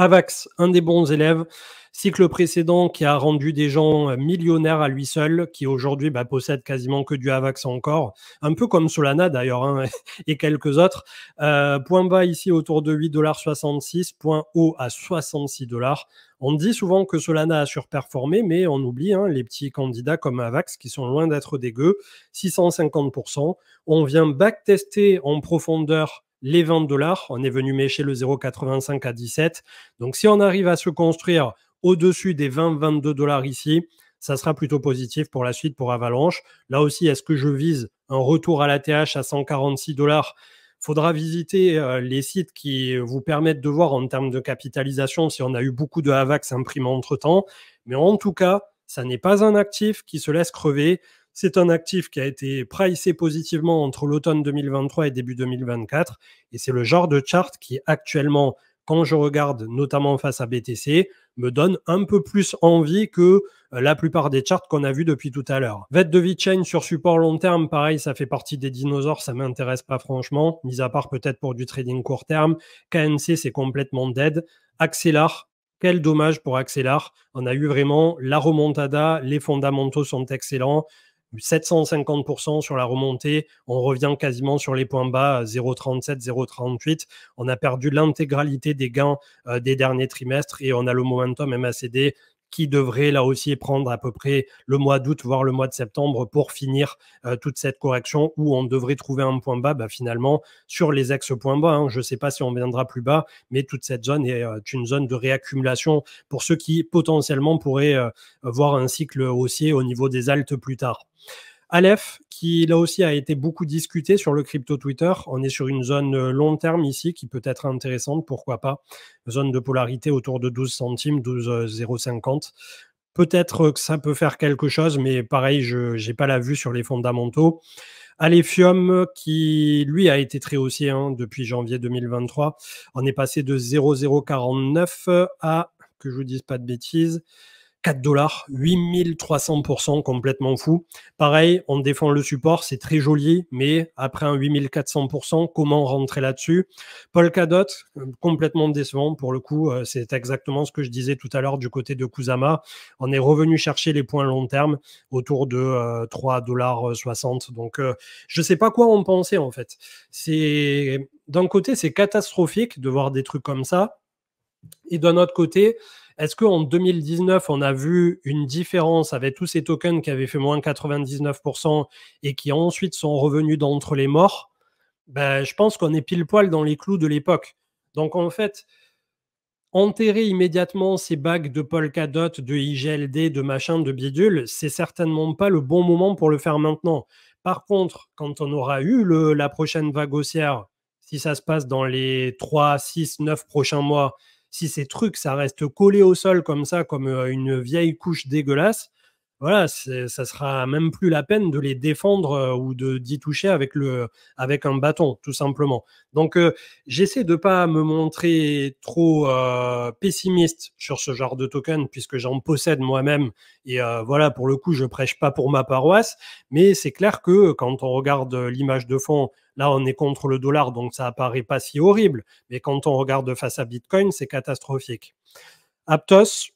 Avax, un des bons élèves, cycle précédent qui a rendu des gens euh, millionnaires à lui seul, qui aujourd'hui bah, possède quasiment que du Avax encore, un peu comme Solana d'ailleurs hein, et quelques autres. Euh, point bas ici autour de 8,66$, point haut à 66$. On dit souvent que Solana a surperformé, mais on oublie hein, les petits candidats comme Avax qui sont loin d'être dégueux, 650%. On vient backtester en profondeur les 20 dollars. On est venu mécher le 0,85 à 17. Donc si on arrive à se construire au-dessus des 20-22 dollars ici, ça sera plutôt positif pour la suite pour Avalanche. Là aussi, est-ce que je vise un retour à la TH à 146 dollars Faudra visiter euh, les sites qui vous permettent de voir en termes de capitalisation si on a eu beaucoup de Havax imprimés entre temps. Mais en tout cas, ça n'est pas un actif qui se laisse crever. C'est un actif qui a été pricé positivement entre l'automne 2023 et début 2024. Et c'est le genre de chart qui actuellement, quand je regarde notamment face à BTC, me donne un peu plus envie que euh, la plupart des charts qu'on a vus depuis tout à l'heure. Vette de VeChain sur support long terme, pareil, ça fait partie des dinosaures, ça m'intéresse pas franchement, mis à part peut-être pour du trading court terme. KNC, c'est complètement dead. Axelar, quel dommage pour Axelar. On a eu vraiment la remontada, les fondamentaux sont excellents. 750% sur la remontée, on revient quasiment sur les points bas 0,37, euh, 0,38. On a perdu l'intégralité des gains euh, des derniers trimestres et on a le momentum MACD qui devrait là aussi prendre à peu près le mois d'août, voire le mois de septembre pour finir euh, toute cette correction où on devrait trouver un point bas bah, finalement sur les ex-points bas. Hein. Je ne sais pas si on viendra plus bas, mais toute cette zone est euh, une zone de réaccumulation pour ceux qui potentiellement pourraient euh, voir un cycle haussier au niveau des altes plus tard. Aleph, qui là aussi a été beaucoup discuté sur le crypto Twitter. On est sur une zone euh, long terme ici qui peut être intéressante, pourquoi pas. Zone de polarité autour de 12 centimes, 12,050. Euh, Peut-être que ça peut faire quelque chose, mais pareil, je n'ai pas la vue sur les fondamentaux. Alephium, qui lui a été très haussier hein, depuis janvier 2023, on est passé de 0,049 euh, à, que je ne vous dise pas de bêtises, 4 dollars, 8300%, complètement fou. Pareil, on défend le support, c'est très joli, mais après un 8400%, comment rentrer là-dessus Paul Cadot, euh, complètement décevant pour le coup, euh, c'est exactement ce que je disais tout à l'heure du côté de Kusama. On est revenu chercher les points long terme autour de 3 euh, dollars 60. Donc, je ne sais pas quoi en penser en fait. d'un côté, c'est catastrophique de voir des trucs comme ça. Et d'un autre côté, est-ce qu'en 2019, on a vu une différence avec tous ces tokens qui avaient fait moins 99% et qui ensuite sont revenus d'entre les morts ben, Je pense qu'on est pile poil dans les clous de l'époque. Donc en fait, enterrer immédiatement ces bagues de Polkadot, de IGLD, de machin, de bidule, c'est certainement pas le bon moment pour le faire maintenant. Par contre, quand on aura eu la prochaine vague haussière, si ça se passe dans les 3, 6, 9 prochains mois, si ces trucs, ça reste collé au sol comme ça, comme euh, une vieille couche dégueulasse, voilà, ça sera même plus la peine de les défendre euh, ou de d'y toucher avec le avec un bâton, tout simplement. Donc euh, j'essaie de pas me montrer trop euh, pessimiste sur ce genre de token puisque j'en possède moi-même et voilà pour le coup je prêche pas pour ma paroisse, mais c'est clair que quand on regarde l'image de fond Là, on est contre le dollar, donc ça apparaît pas si horrible. Mais quand on regarde face à Bitcoin, c'est catastrophique. Aptos,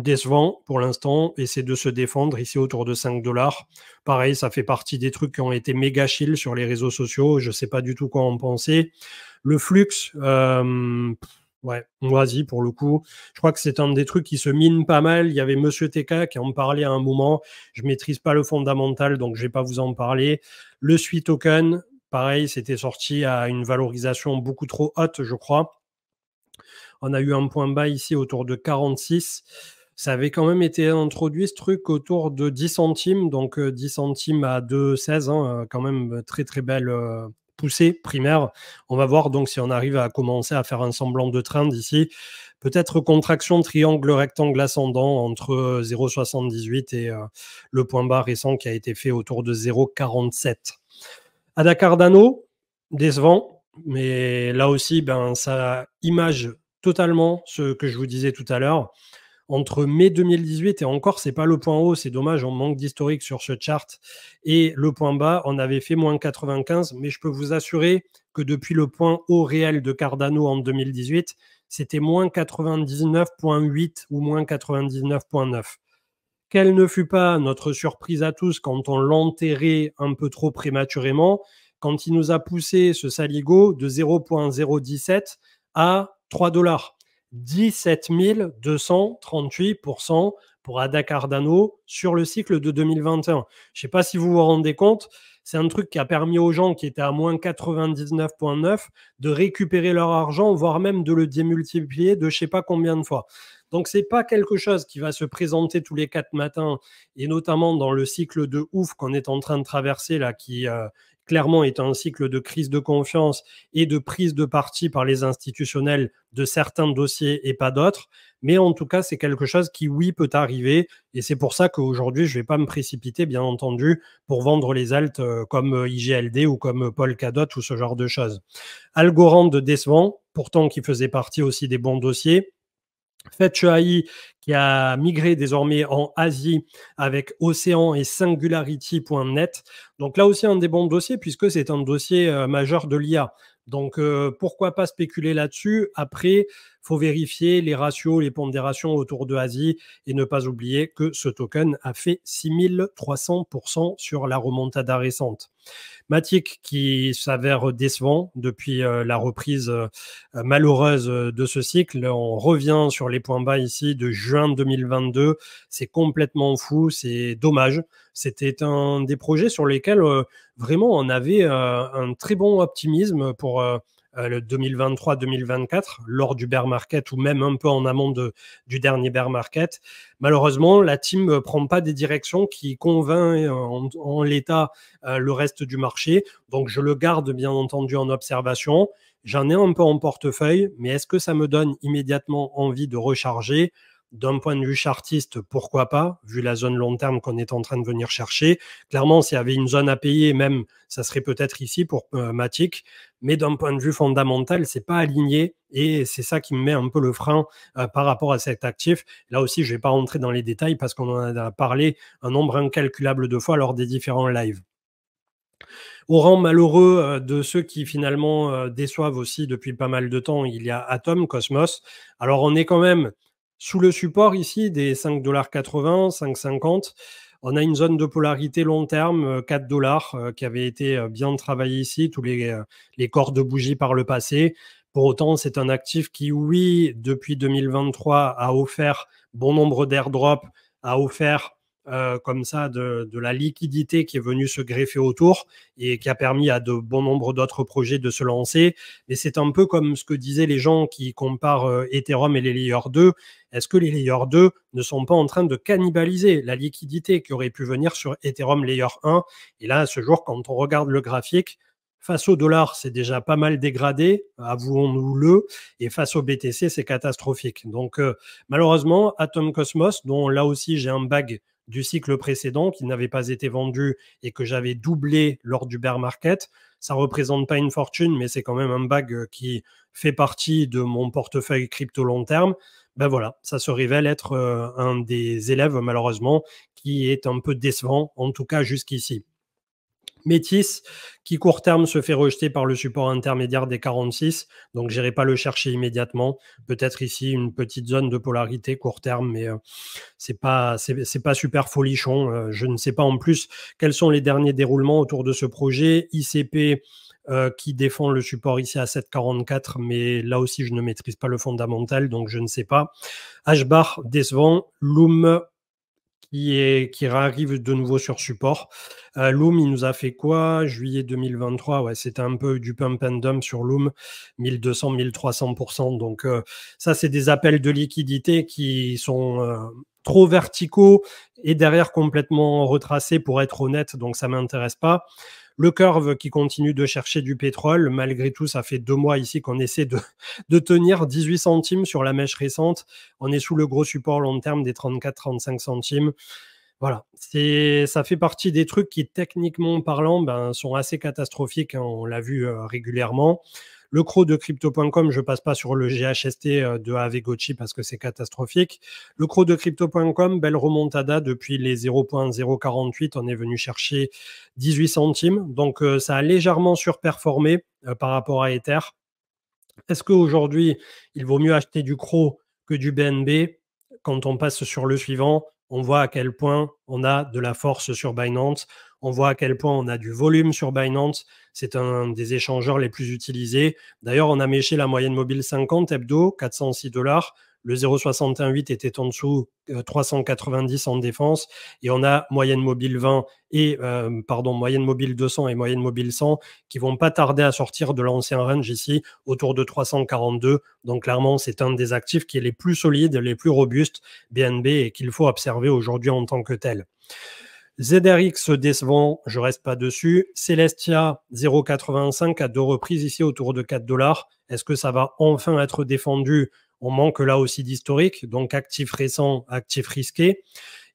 décevant pour l'instant, et c'est de se défendre ici autour de 5 dollars. Pareil, ça fait partie des trucs qui ont été méga chill sur les réseaux sociaux. Je ne sais pas du tout quoi en penser. Le flux, euh, ouais, vas-y pour le coup. Je crois que c'est un des trucs qui se mine pas mal. Il y avait Monsieur TK qui en parlait à un moment. Je maîtrise pas le fondamental, donc je ne vais pas vous en parler. Le Suite Token, pareil, c'était sorti à une valorisation beaucoup trop haute, je crois. On a eu un point bas ici autour de 46 ça avait quand même été introduit ce truc autour de 10 centimes, donc 10 euh, centimes à 2,16, hein, euh, quand même euh, très très belle poussée primaire. On va voir donc si on arrive à commencer à faire un semblant de trend d'ici Peut-être contraction triangle rectangle ascendant entre 0,78 et le point bas récent qui a été fait autour de 0,47. Ada Cardano, décevant, mais là aussi, ben, ça image totalement ce que je vous disais tout à l'heure entre mai 2018 et encore, c'est pas le point haut, c'est dommage, on manque d'historique sur ce chart. Et le point bas, on avait fait moins 95, mais je peux vous assurer que depuis le point haut réel de Cardano en 2018, c'était moins 99.8 ou moins 99.9. Quelle ne fut pas notre surprise à tous quand on l'enterrait un peu trop prématurément, quand il nous a poussé ce saligo de 0.017 à 3 dollars. 17 238% pour Ada Cardano sur le cycle de 2021. Je ne sais pas si vous vous rendez compte, c'est un truc qui a permis aux gens qui étaient à moins 99,9 de récupérer leur argent, voire même de le démultiplier de je ne sais pas combien de fois. Donc ce n'est pas quelque chose qui va se présenter tous les quatre matins, et notamment dans le cycle de ouf qu'on est en train de traverser, là, qui, euh, clairement est un cycle de crise de confiance et de prise de parti par les institutionnels de certains dossiers et pas d'autres. Mais en tout cas, c'est quelque chose qui, oui, peut arriver. Et c'est pour ça qu'aujourd'hui, je ne vais pas me précipiter, bien entendu, pour vendre les altes euh, comme euh, IGLD ou comme euh, Paul Cadot ou ce genre de choses. Algorand de décevant, pourtant qui faisait partie aussi des bons dossiers. Fetch AI qui a migré désormais en Asie avec Océan et Singularity.net. Donc là aussi un des bons dossiers puisque c'est un dossier euh, majeur de l'IA. Donc euh, pourquoi pas spéculer là-dessus Après, faut vérifier les ratios, les pondérations autour de Asie et ne pas oublier que ce token a fait 6300% sur la remontada récente. Matic qui s'avère décevant depuis euh, la reprise euh, malheureuse euh, de ce cycle. On revient sur les points bas ici de juin 2022. C'est complètement fou, c'est dommage. C'était un des projets sur lesquels vraiment on avait un très bon optimisme pour euh, le 2023-2024, lors du bear market ou même un peu en amont du dernier bear market. Malheureusement, la team ne euh, prend pas des directions qui convainc euh, en l'état le reste du marché. Donc, je le garde bien entendu en observation. J'en ai un peu en portefeuille, mais est-ce que ça me donne immédiatement envie de recharger d'un point de vue chartiste, pourquoi pas, vu la zone long terme qu'on est en train de venir chercher. Clairement, s'il y avait une zone à payer, même, ça serait peut-être ici pour euh, Matic. Mais d'un point de vue fondamental, c'est pas aligné et c'est ça qui me met un peu le frein euh, par rapport à cet actif. Là aussi, je vais pas rentrer dans les détails parce qu'on en a parlé un nombre incalculable de fois lors des différents lives au rang malheureux euh, de ceux qui finalement déçoivent aussi depuis pas mal de temps, il y a Atom, Cosmos. Alors on est quand même sous le support ici des 5,80$, 5,50$, on a une zone de polarité long terme, 4 euh, dollars, euh, qui avait été euh, bien travaillée ici, tous les, les corps de bougie par le passé. Pour autant, c'est un actif qui, oui, depuis 2023, a offert bon nombre d'airdrops, a offert euh, comme ça de, la liquidité qui est venue se greffer autour et qui a permis à de bon nombre d'autres projets de se lancer. Mais c'est un peu comme ce que disaient les gens qui comparent euh, Ethereum et les Layer 2. Est-ce que les Layer 2 ne sont pas en train de cannibaliser la liquidité qui aurait pu venir sur Ethereum Layer 1 Et là, à ce jour, quand on regarde le graphique, Face au dollar, c'est déjà pas mal dégradé, avouons-nous-le, et face au BTC, c'est catastrophique. Donc, euh, malheureusement, Atom Cosmos, dont là aussi j'ai un bag du cycle précédent qui n'avait pas été vendu et que j'avais doublé lors du bear market. Ça représente pas une fortune, mais c'est quand même un bag euh, qui fait partie de mon portefeuille crypto long terme. Ben voilà, ça se révèle être euh, un des élèves malheureusement qui est un peu décevant, en tout cas jusqu'ici. Métis, qui court terme se fait rejeter par le support intermédiaire des 46, donc je n'irai pas le chercher immédiatement. Peut-être ici une petite zone de polarité court terme, mais ce euh, c'est pas c'est pas super folichon. Euh, je ne sais pas en plus quels sont les derniers déroulements autour de ce projet. ICP euh, qui défend le support ici à 7,44, mais là aussi je ne maîtrise pas le fondamental, donc je ne sais pas. H-bar décevant, Loom qui, qui arrive de nouveau sur support. Euh, Loom, il nous a fait quoi Juillet 2023, ouais, c'était un peu du pump and dump sur Loom, 1200, 1300%. Donc, euh, ça, c'est des appels de liquidité qui sont euh, trop verticaux et derrière complètement retracés, pour être honnête. Donc, ça ne m'intéresse pas. Le Curve qui continue de chercher du pétrole. Malgré tout, ça fait deux mois ici qu'on essaie de, tenir 18 centimes sur la mèche récente. On est sous le gros support long terme des 34-35 centimes. Voilà, c'est ça fait partie des trucs qui techniquement parlant ben, sont assez catastrophiques. Hein. on l'a vu euh, régulièrement. Le cro de crypto.com, je passe pas sur le GHST euh, de Aave/GoChi parce que c'est catastrophique. Le cro de crypto.com, belle remontada depuis les 0.048. On est venu chercher 18 centimes. Donc, euh, ça a légèrement surperformé euh, par rapport à Ether. Est-ce qu'aujourd'hui, il vaut mieux acheter du cro que du BNB quand on passe sur le suivant on voit à quel point on a de la force sur Binance, on voit à quel point on a du volume sur Binance, c'est un des échangeurs les plus utilisés. D'ailleurs, on a méché la moyenne mobile 50 hebdo, 406 dollars. Le 0,618 était en dessous, 390 euh, en défense. Et on a moyenne mobile 20 et, euh, pardon, moyenne mobile 200 et moyenne mobile 100 qui vont pas tarder à sortir de l'ancien range ici, autour de 342. Donc clairement, c'est un des actifs qui est les plus solides, les plus robustes BNB et qu'il faut observer aujourd'hui en tant que tel. ZRX décevant, je reste pas dessus. Celestia 0,85 à deux reprises ici autour de 4 dollars. Est-ce que ça va enfin être défendu on manque là aussi d'historique, donc actif récent, actif risqué.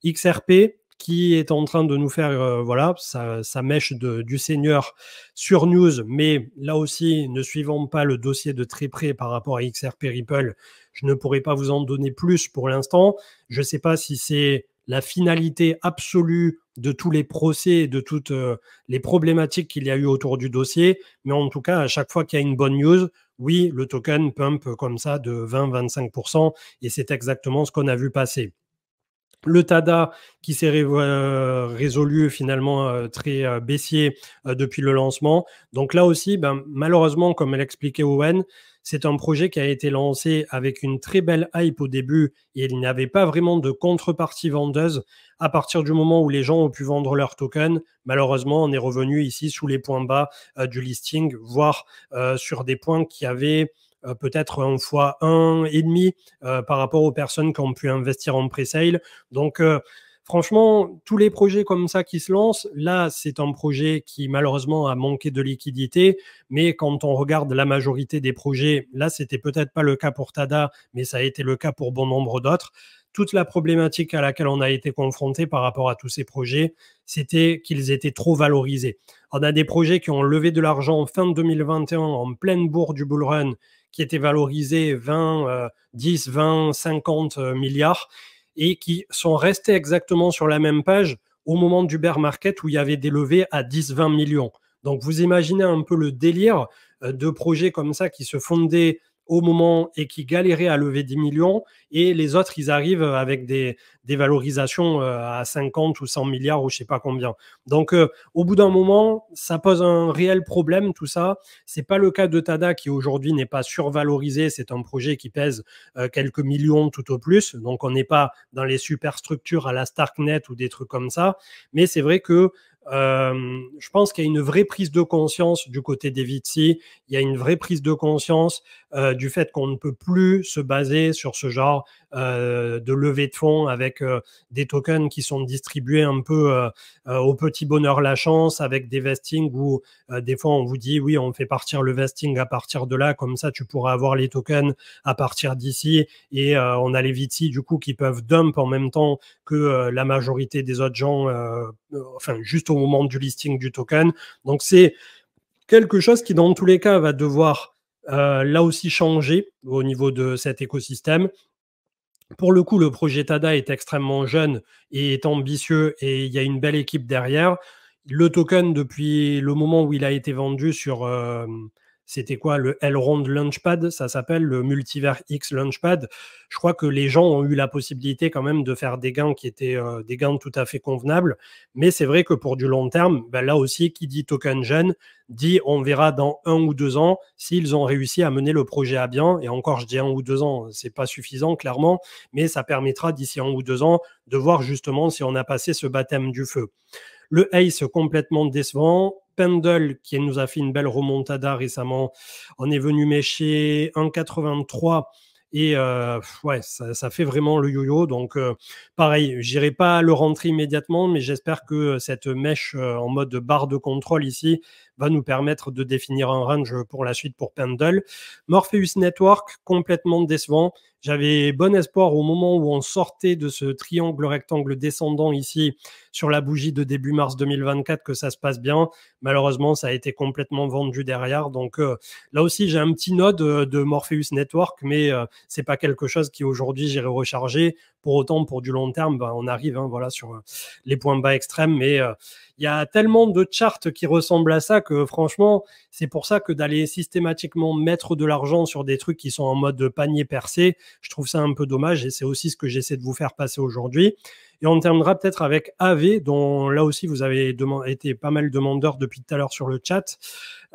XRP qui est en train de nous faire euh, voilà sa, mèche du seigneur sur News, mais là aussi, ne suivant pas le dossier de très près par rapport à XRP Ripple, je ne pourrais pas vous en donner plus pour l'instant. Je ne sais pas si c'est la finalité absolue de tous les procès de toutes euh, les problématiques qu'il y a eu autour du dossier. Mais en tout cas, à chaque fois qu'il y a une bonne news, oui, le token pump comme ça de 20-25%, et c'est exactement ce qu'on a vu passer le TADA qui s'est euh, résolu finalement euh, très euh, baissier depuis le lancement. Donc là aussi, ben, malheureusement, comme l'expliquait Owen, c'est un projet qui a été lancé avec une très belle hype au début et il n'y avait pas vraiment de contrepartie vendeuse. À partir du moment où les gens ont pu vendre leurs tokens, malheureusement, on est revenu ici sous les points bas du listing, voire sur des points qui avaient euh, peut-être un fois un et demi euh, par rapport aux personnes qui ont pu investir en pre-sale. Donc, euh, franchement, tous les projets comme ça qui se lancent, là, c'est un projet qui malheureusement a manqué de liquidité, mais quand on regarde la majorité des projets, là, c'était peut-être pas le cas pour Tada, mais ça a été le cas pour bon nombre d'autres. Toute la problématique à laquelle on a été confronté par rapport à tous ces projets, c'était qu'ils étaient trop valorisés. On a des projets qui ont levé de l'argent fin 2021 en pleine bourre du bull run qui étaient valorisés 20, 10, 20, 50 milliards et qui sont restés exactement sur la même page au moment du bear market où il y avait des levées à 10-20 millions. Donc vous imaginez un peu le délire euh, de projets comme ça qui se fondaient au moment et qui galéraient à lever 10 millions, et les autres, ils arrivent avec des, des valorisations euh, à 50 ou 100 milliards ou je sais pas combien. Donc, euh, au bout d'un moment, ça pose un réel problème, tout ça. C'est pas le cas de Tada qui aujourd'hui n'est pas survalorisé. C'est un projet qui pèse euh, quelques millions tout au plus. Donc, on n'est pas dans les superstructures à la Starknet ou des trucs comme ça. Mais c'est vrai que euh, je pense qu'il y a une vraie prise de conscience du côté des Vitsi, il y a une vraie prise de conscience euh, du fait qu'on ne peut plus se baser sur ce genre euh, de levée de fonds avec euh, des tokens qui sont distribués un peu euh, au petit bonheur la chance, avec des vestings où des fois on vous dit oui, on fait partir le vesting à partir de là, comme ça tu pourras avoir les tokens à partir d'ici. Et on a les VT du coup qui peuvent dump en même temps que la majorité des autres gens, enfin juste au moment du listing du token. Donc c'est quelque chose qui dans tous les cas va devoir là aussi changer au niveau de cet écosystème pour le coup, le projet TADA est extrêmement jeune et est ambitieux et il y a une belle équipe derrière. Le token, depuis le moment où il a été vendu sur, euh, c'était quoi le Elrond Launchpad Ça s'appelle le Multivers X Launchpad. Je crois que les gens ont eu la possibilité quand même de faire des gains qui étaient euh, des gains tout à fait convenables. Mais c'est vrai que pour du long terme, ben là aussi, qui dit token gen dit on verra dans un ou deux ans s'ils ont réussi à mener le projet à bien. Et encore, je dis un ou deux ans, c'est pas suffisant clairement, mais ça permettra d'ici un ou deux ans de voir justement si on a passé ce baptême du feu. Le Ace complètement décevant, Pendle qui nous a fait une belle remontada récemment. On est venu mêcher 1,83. Et euh, ouais, ça, fait vraiment le yo-yo. Donc, euh, pareil, j'irai pas le rentrer immédiatement, mais j'espère que cette mèche euh, en mode barre de contrôle ici va nous permettre de définir un range pour la suite pour Pendle. Morpheus Network, complètement décevant. J'avais bon espoir au moment où on sortait de ce triangle rectangle descendant ici sur la bougie de début mars 2024 que ça se passe bien. Malheureusement, ça a été complètement vendu derrière. Donc euh, là aussi, j'ai un petit node euh, de Morpheus Network, mais ce euh, c'est pas quelque chose qui aujourd'hui j'irai recharger. Pour autant, pour du long terme, ben, on arrive hein, voilà, sur euh, les points bas extrêmes. Mais euh, il y a tellement de chartes qui ressemblent à ça que franchement, c'est pour ça que d'aller systématiquement mettre de l'argent sur des trucs qui sont en mode panier percé, je trouve ça un peu dommage et c'est aussi ce que j'essaie de vous faire passer aujourd'hui. Et on terminera peut-être avec AV, dont là aussi vous avez été pas mal demandeurs depuis tout à l'heure sur le chat,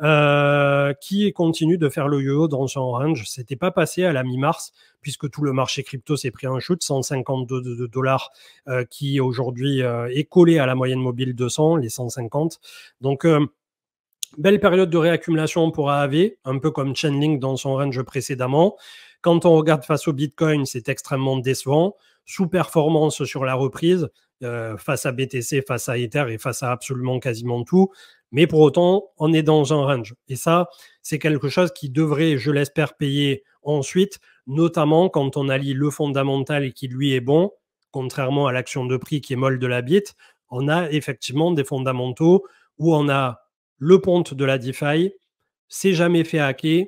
euh, qui continue de faire le yo dans son range. C'était pas passé à la mi-mars, puisque tout le marché crypto s'est pris un shoot, 152 dollars euh, qui aujourd'hui euh, est collé à la moyenne mobile 200, les 150. Donc Belle période de réaccumulation pour AV, un peu comme Chainlink dans son range précédemment. Quand on regarde face au Bitcoin, c'est extrêmement décevant sous-performance sur la reprise euh, face à BTC, face à Ether et face à absolument quasiment tout. Mais pour autant, on est dans un range. Et ça, c'est quelque chose qui devrait, je l'espère, payer ensuite, notamment quand on allie le fondamental qui, lui, est bon, contrairement à l'action de prix qui est molle de la bite. On a effectivement des fondamentaux où on a le ponte de la DeFi, c'est jamais fait hacker,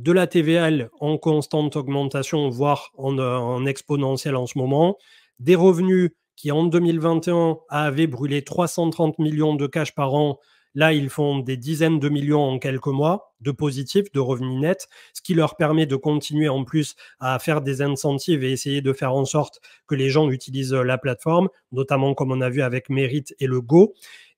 de la TVL en constante augmentation, voire euh, en, exponentielle en ce moment, des revenus qui en 2021 avaient brûlé 330 millions de cash par an, là ils font des dizaines de millions en quelques mois de positifs, de revenus nets, ce qui leur permet de continuer en plus à faire des incentives et essayer de faire en sorte que les gens utilisent la plateforme, notamment comme on a vu avec Mérite et le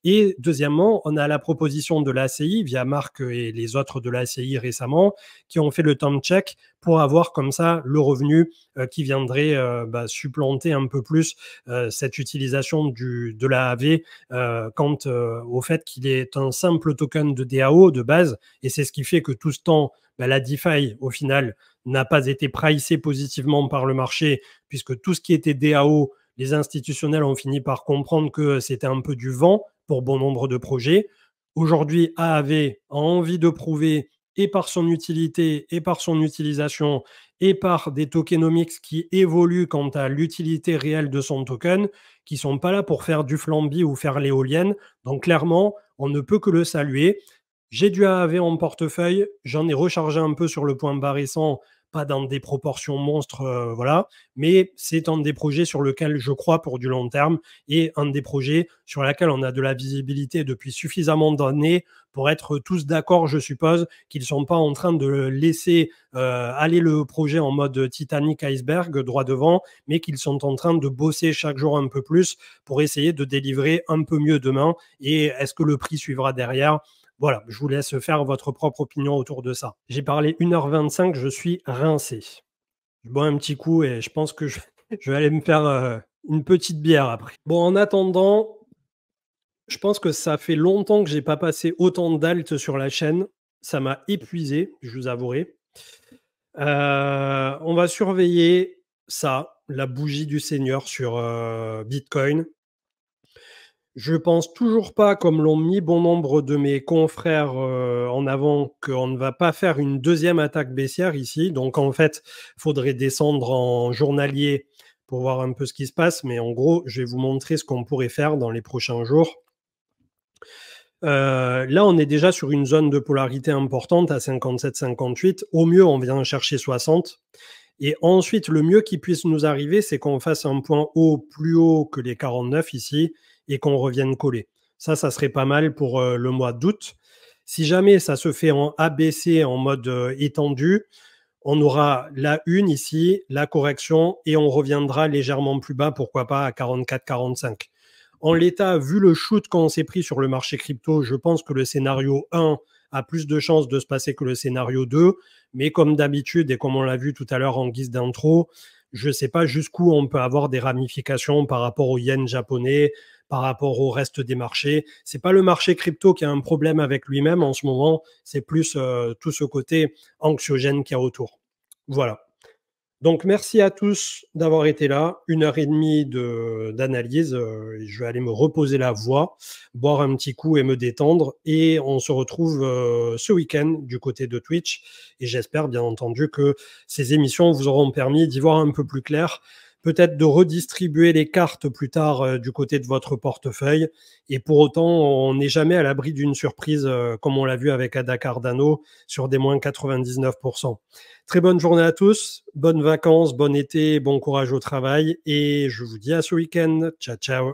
et deuxièmement, on a la proposition de l'ACI via Marc et les autres de l'ACI récemment qui ont fait le time check pour avoir comme ça le revenu euh, qui viendrait euh, bah, supplanter un peu plus euh, cette utilisation du, de l'AAV quant au fait qu'il est un simple token de DAO de base et c'est ce qui fait que tout ce temps bah, la DeFi au final n'a pas été pricée positivement par le marché puisque tout ce qui était DAO les institutionnels ont fini par comprendre que c'était un peu du vent pour bon nombre de projets. Aujourd'hui, AAV a envie de prouver, et par son utilité, et par son utilisation, et par des tokenomics qui évoluent quant à l'utilité réelle de son token, qui ne sont pas là pour faire du flambi ou faire l'éolienne. Donc clairement, on ne peut que le saluer. J'ai du AAV en portefeuille, j'en ai rechargé un peu sur le point barissant pas dans des proportions monstres, euh, voilà, mais c'est un des projets sur lequel je crois pour du long terme et un des projets sur lesquels on a de la visibilité depuis suffisamment d'années pour être tous d'accord, je suppose, qu'ils ne sont pas en train de laisser euh, aller le projet en mode Titanic iceberg droit devant, mais qu'ils sont en train de bosser chaque jour un peu plus pour essayer de délivrer un peu mieux demain. Et est-ce que le prix suivra derrière voilà, je vous laisse faire votre propre opinion autour de ça. J'ai parlé 1h25, je suis rincé. Je bois un petit coup et je pense que je, vais aller me faire euh, une petite bière après. Bon, en attendant, je pense que ça fait longtemps que j'ai pas passé autant d'altes sur la chaîne. Ça m'a épuisé, je vous avouerai. Euh, on va surveiller ça, la bougie du Seigneur sur euh, Bitcoin. Je pense toujours pas, comme l'ont mis bon nombre de mes confrères euh, en avant, qu'on ne va pas faire une deuxième attaque baissière ici. Donc en fait, il faudrait descendre en journalier pour voir un peu ce qui se passe. Mais en gros, je vais vous montrer ce qu'on pourrait faire dans les prochains jours. Euh, là, on est déjà sur une zone de polarité importante à 57-58. Au mieux, on vient chercher 60. Et ensuite, le mieux qui puisse nous arriver, c'est qu'on fasse un point haut plus haut que les 49 ici et qu'on revienne coller. Ça, ça serait pas mal pour euh, le mois d'août. Si jamais ça se fait en ABC, en mode euh, étendu, on aura la une ici, la correction, et on reviendra légèrement plus bas, pourquoi pas à 44-45. En l'état, vu le shoot qu'on s'est pris sur le marché crypto, je pense que le scénario 1 a plus de chances de se passer que le scénario 2. Mais comme d'habitude, et comme on l'a vu tout à l'heure en guise d'intro, je ne sais pas jusqu'où on peut avoir des ramifications par rapport au yen japonais, par rapport au reste des marchés. C'est pas le marché crypto qui a un problème avec lui-même en ce moment, c'est plus euh, tout ce côté anxiogène qui y a autour. Voilà. Donc merci à tous d'avoir été là. Une heure et demie d'analyse. Euh, je vais aller me reposer la voix, boire un petit coup et me détendre. Et on se retrouve euh, ce week-end du côté de Twitch. Et j'espère bien entendu que ces émissions vous auront permis d'y voir un peu plus clair peut-être de redistribuer les cartes plus tard euh, du côté de votre portefeuille. Et pour autant, on n'est jamais à l'abri d'une surprise, euh, comme on l'a vu avec Ada Cardano, sur des moins 99%. Très bonne journée à tous, bonnes vacances, bon été, bon courage au travail, et je vous dis à ce week-end. Ciao, ciao.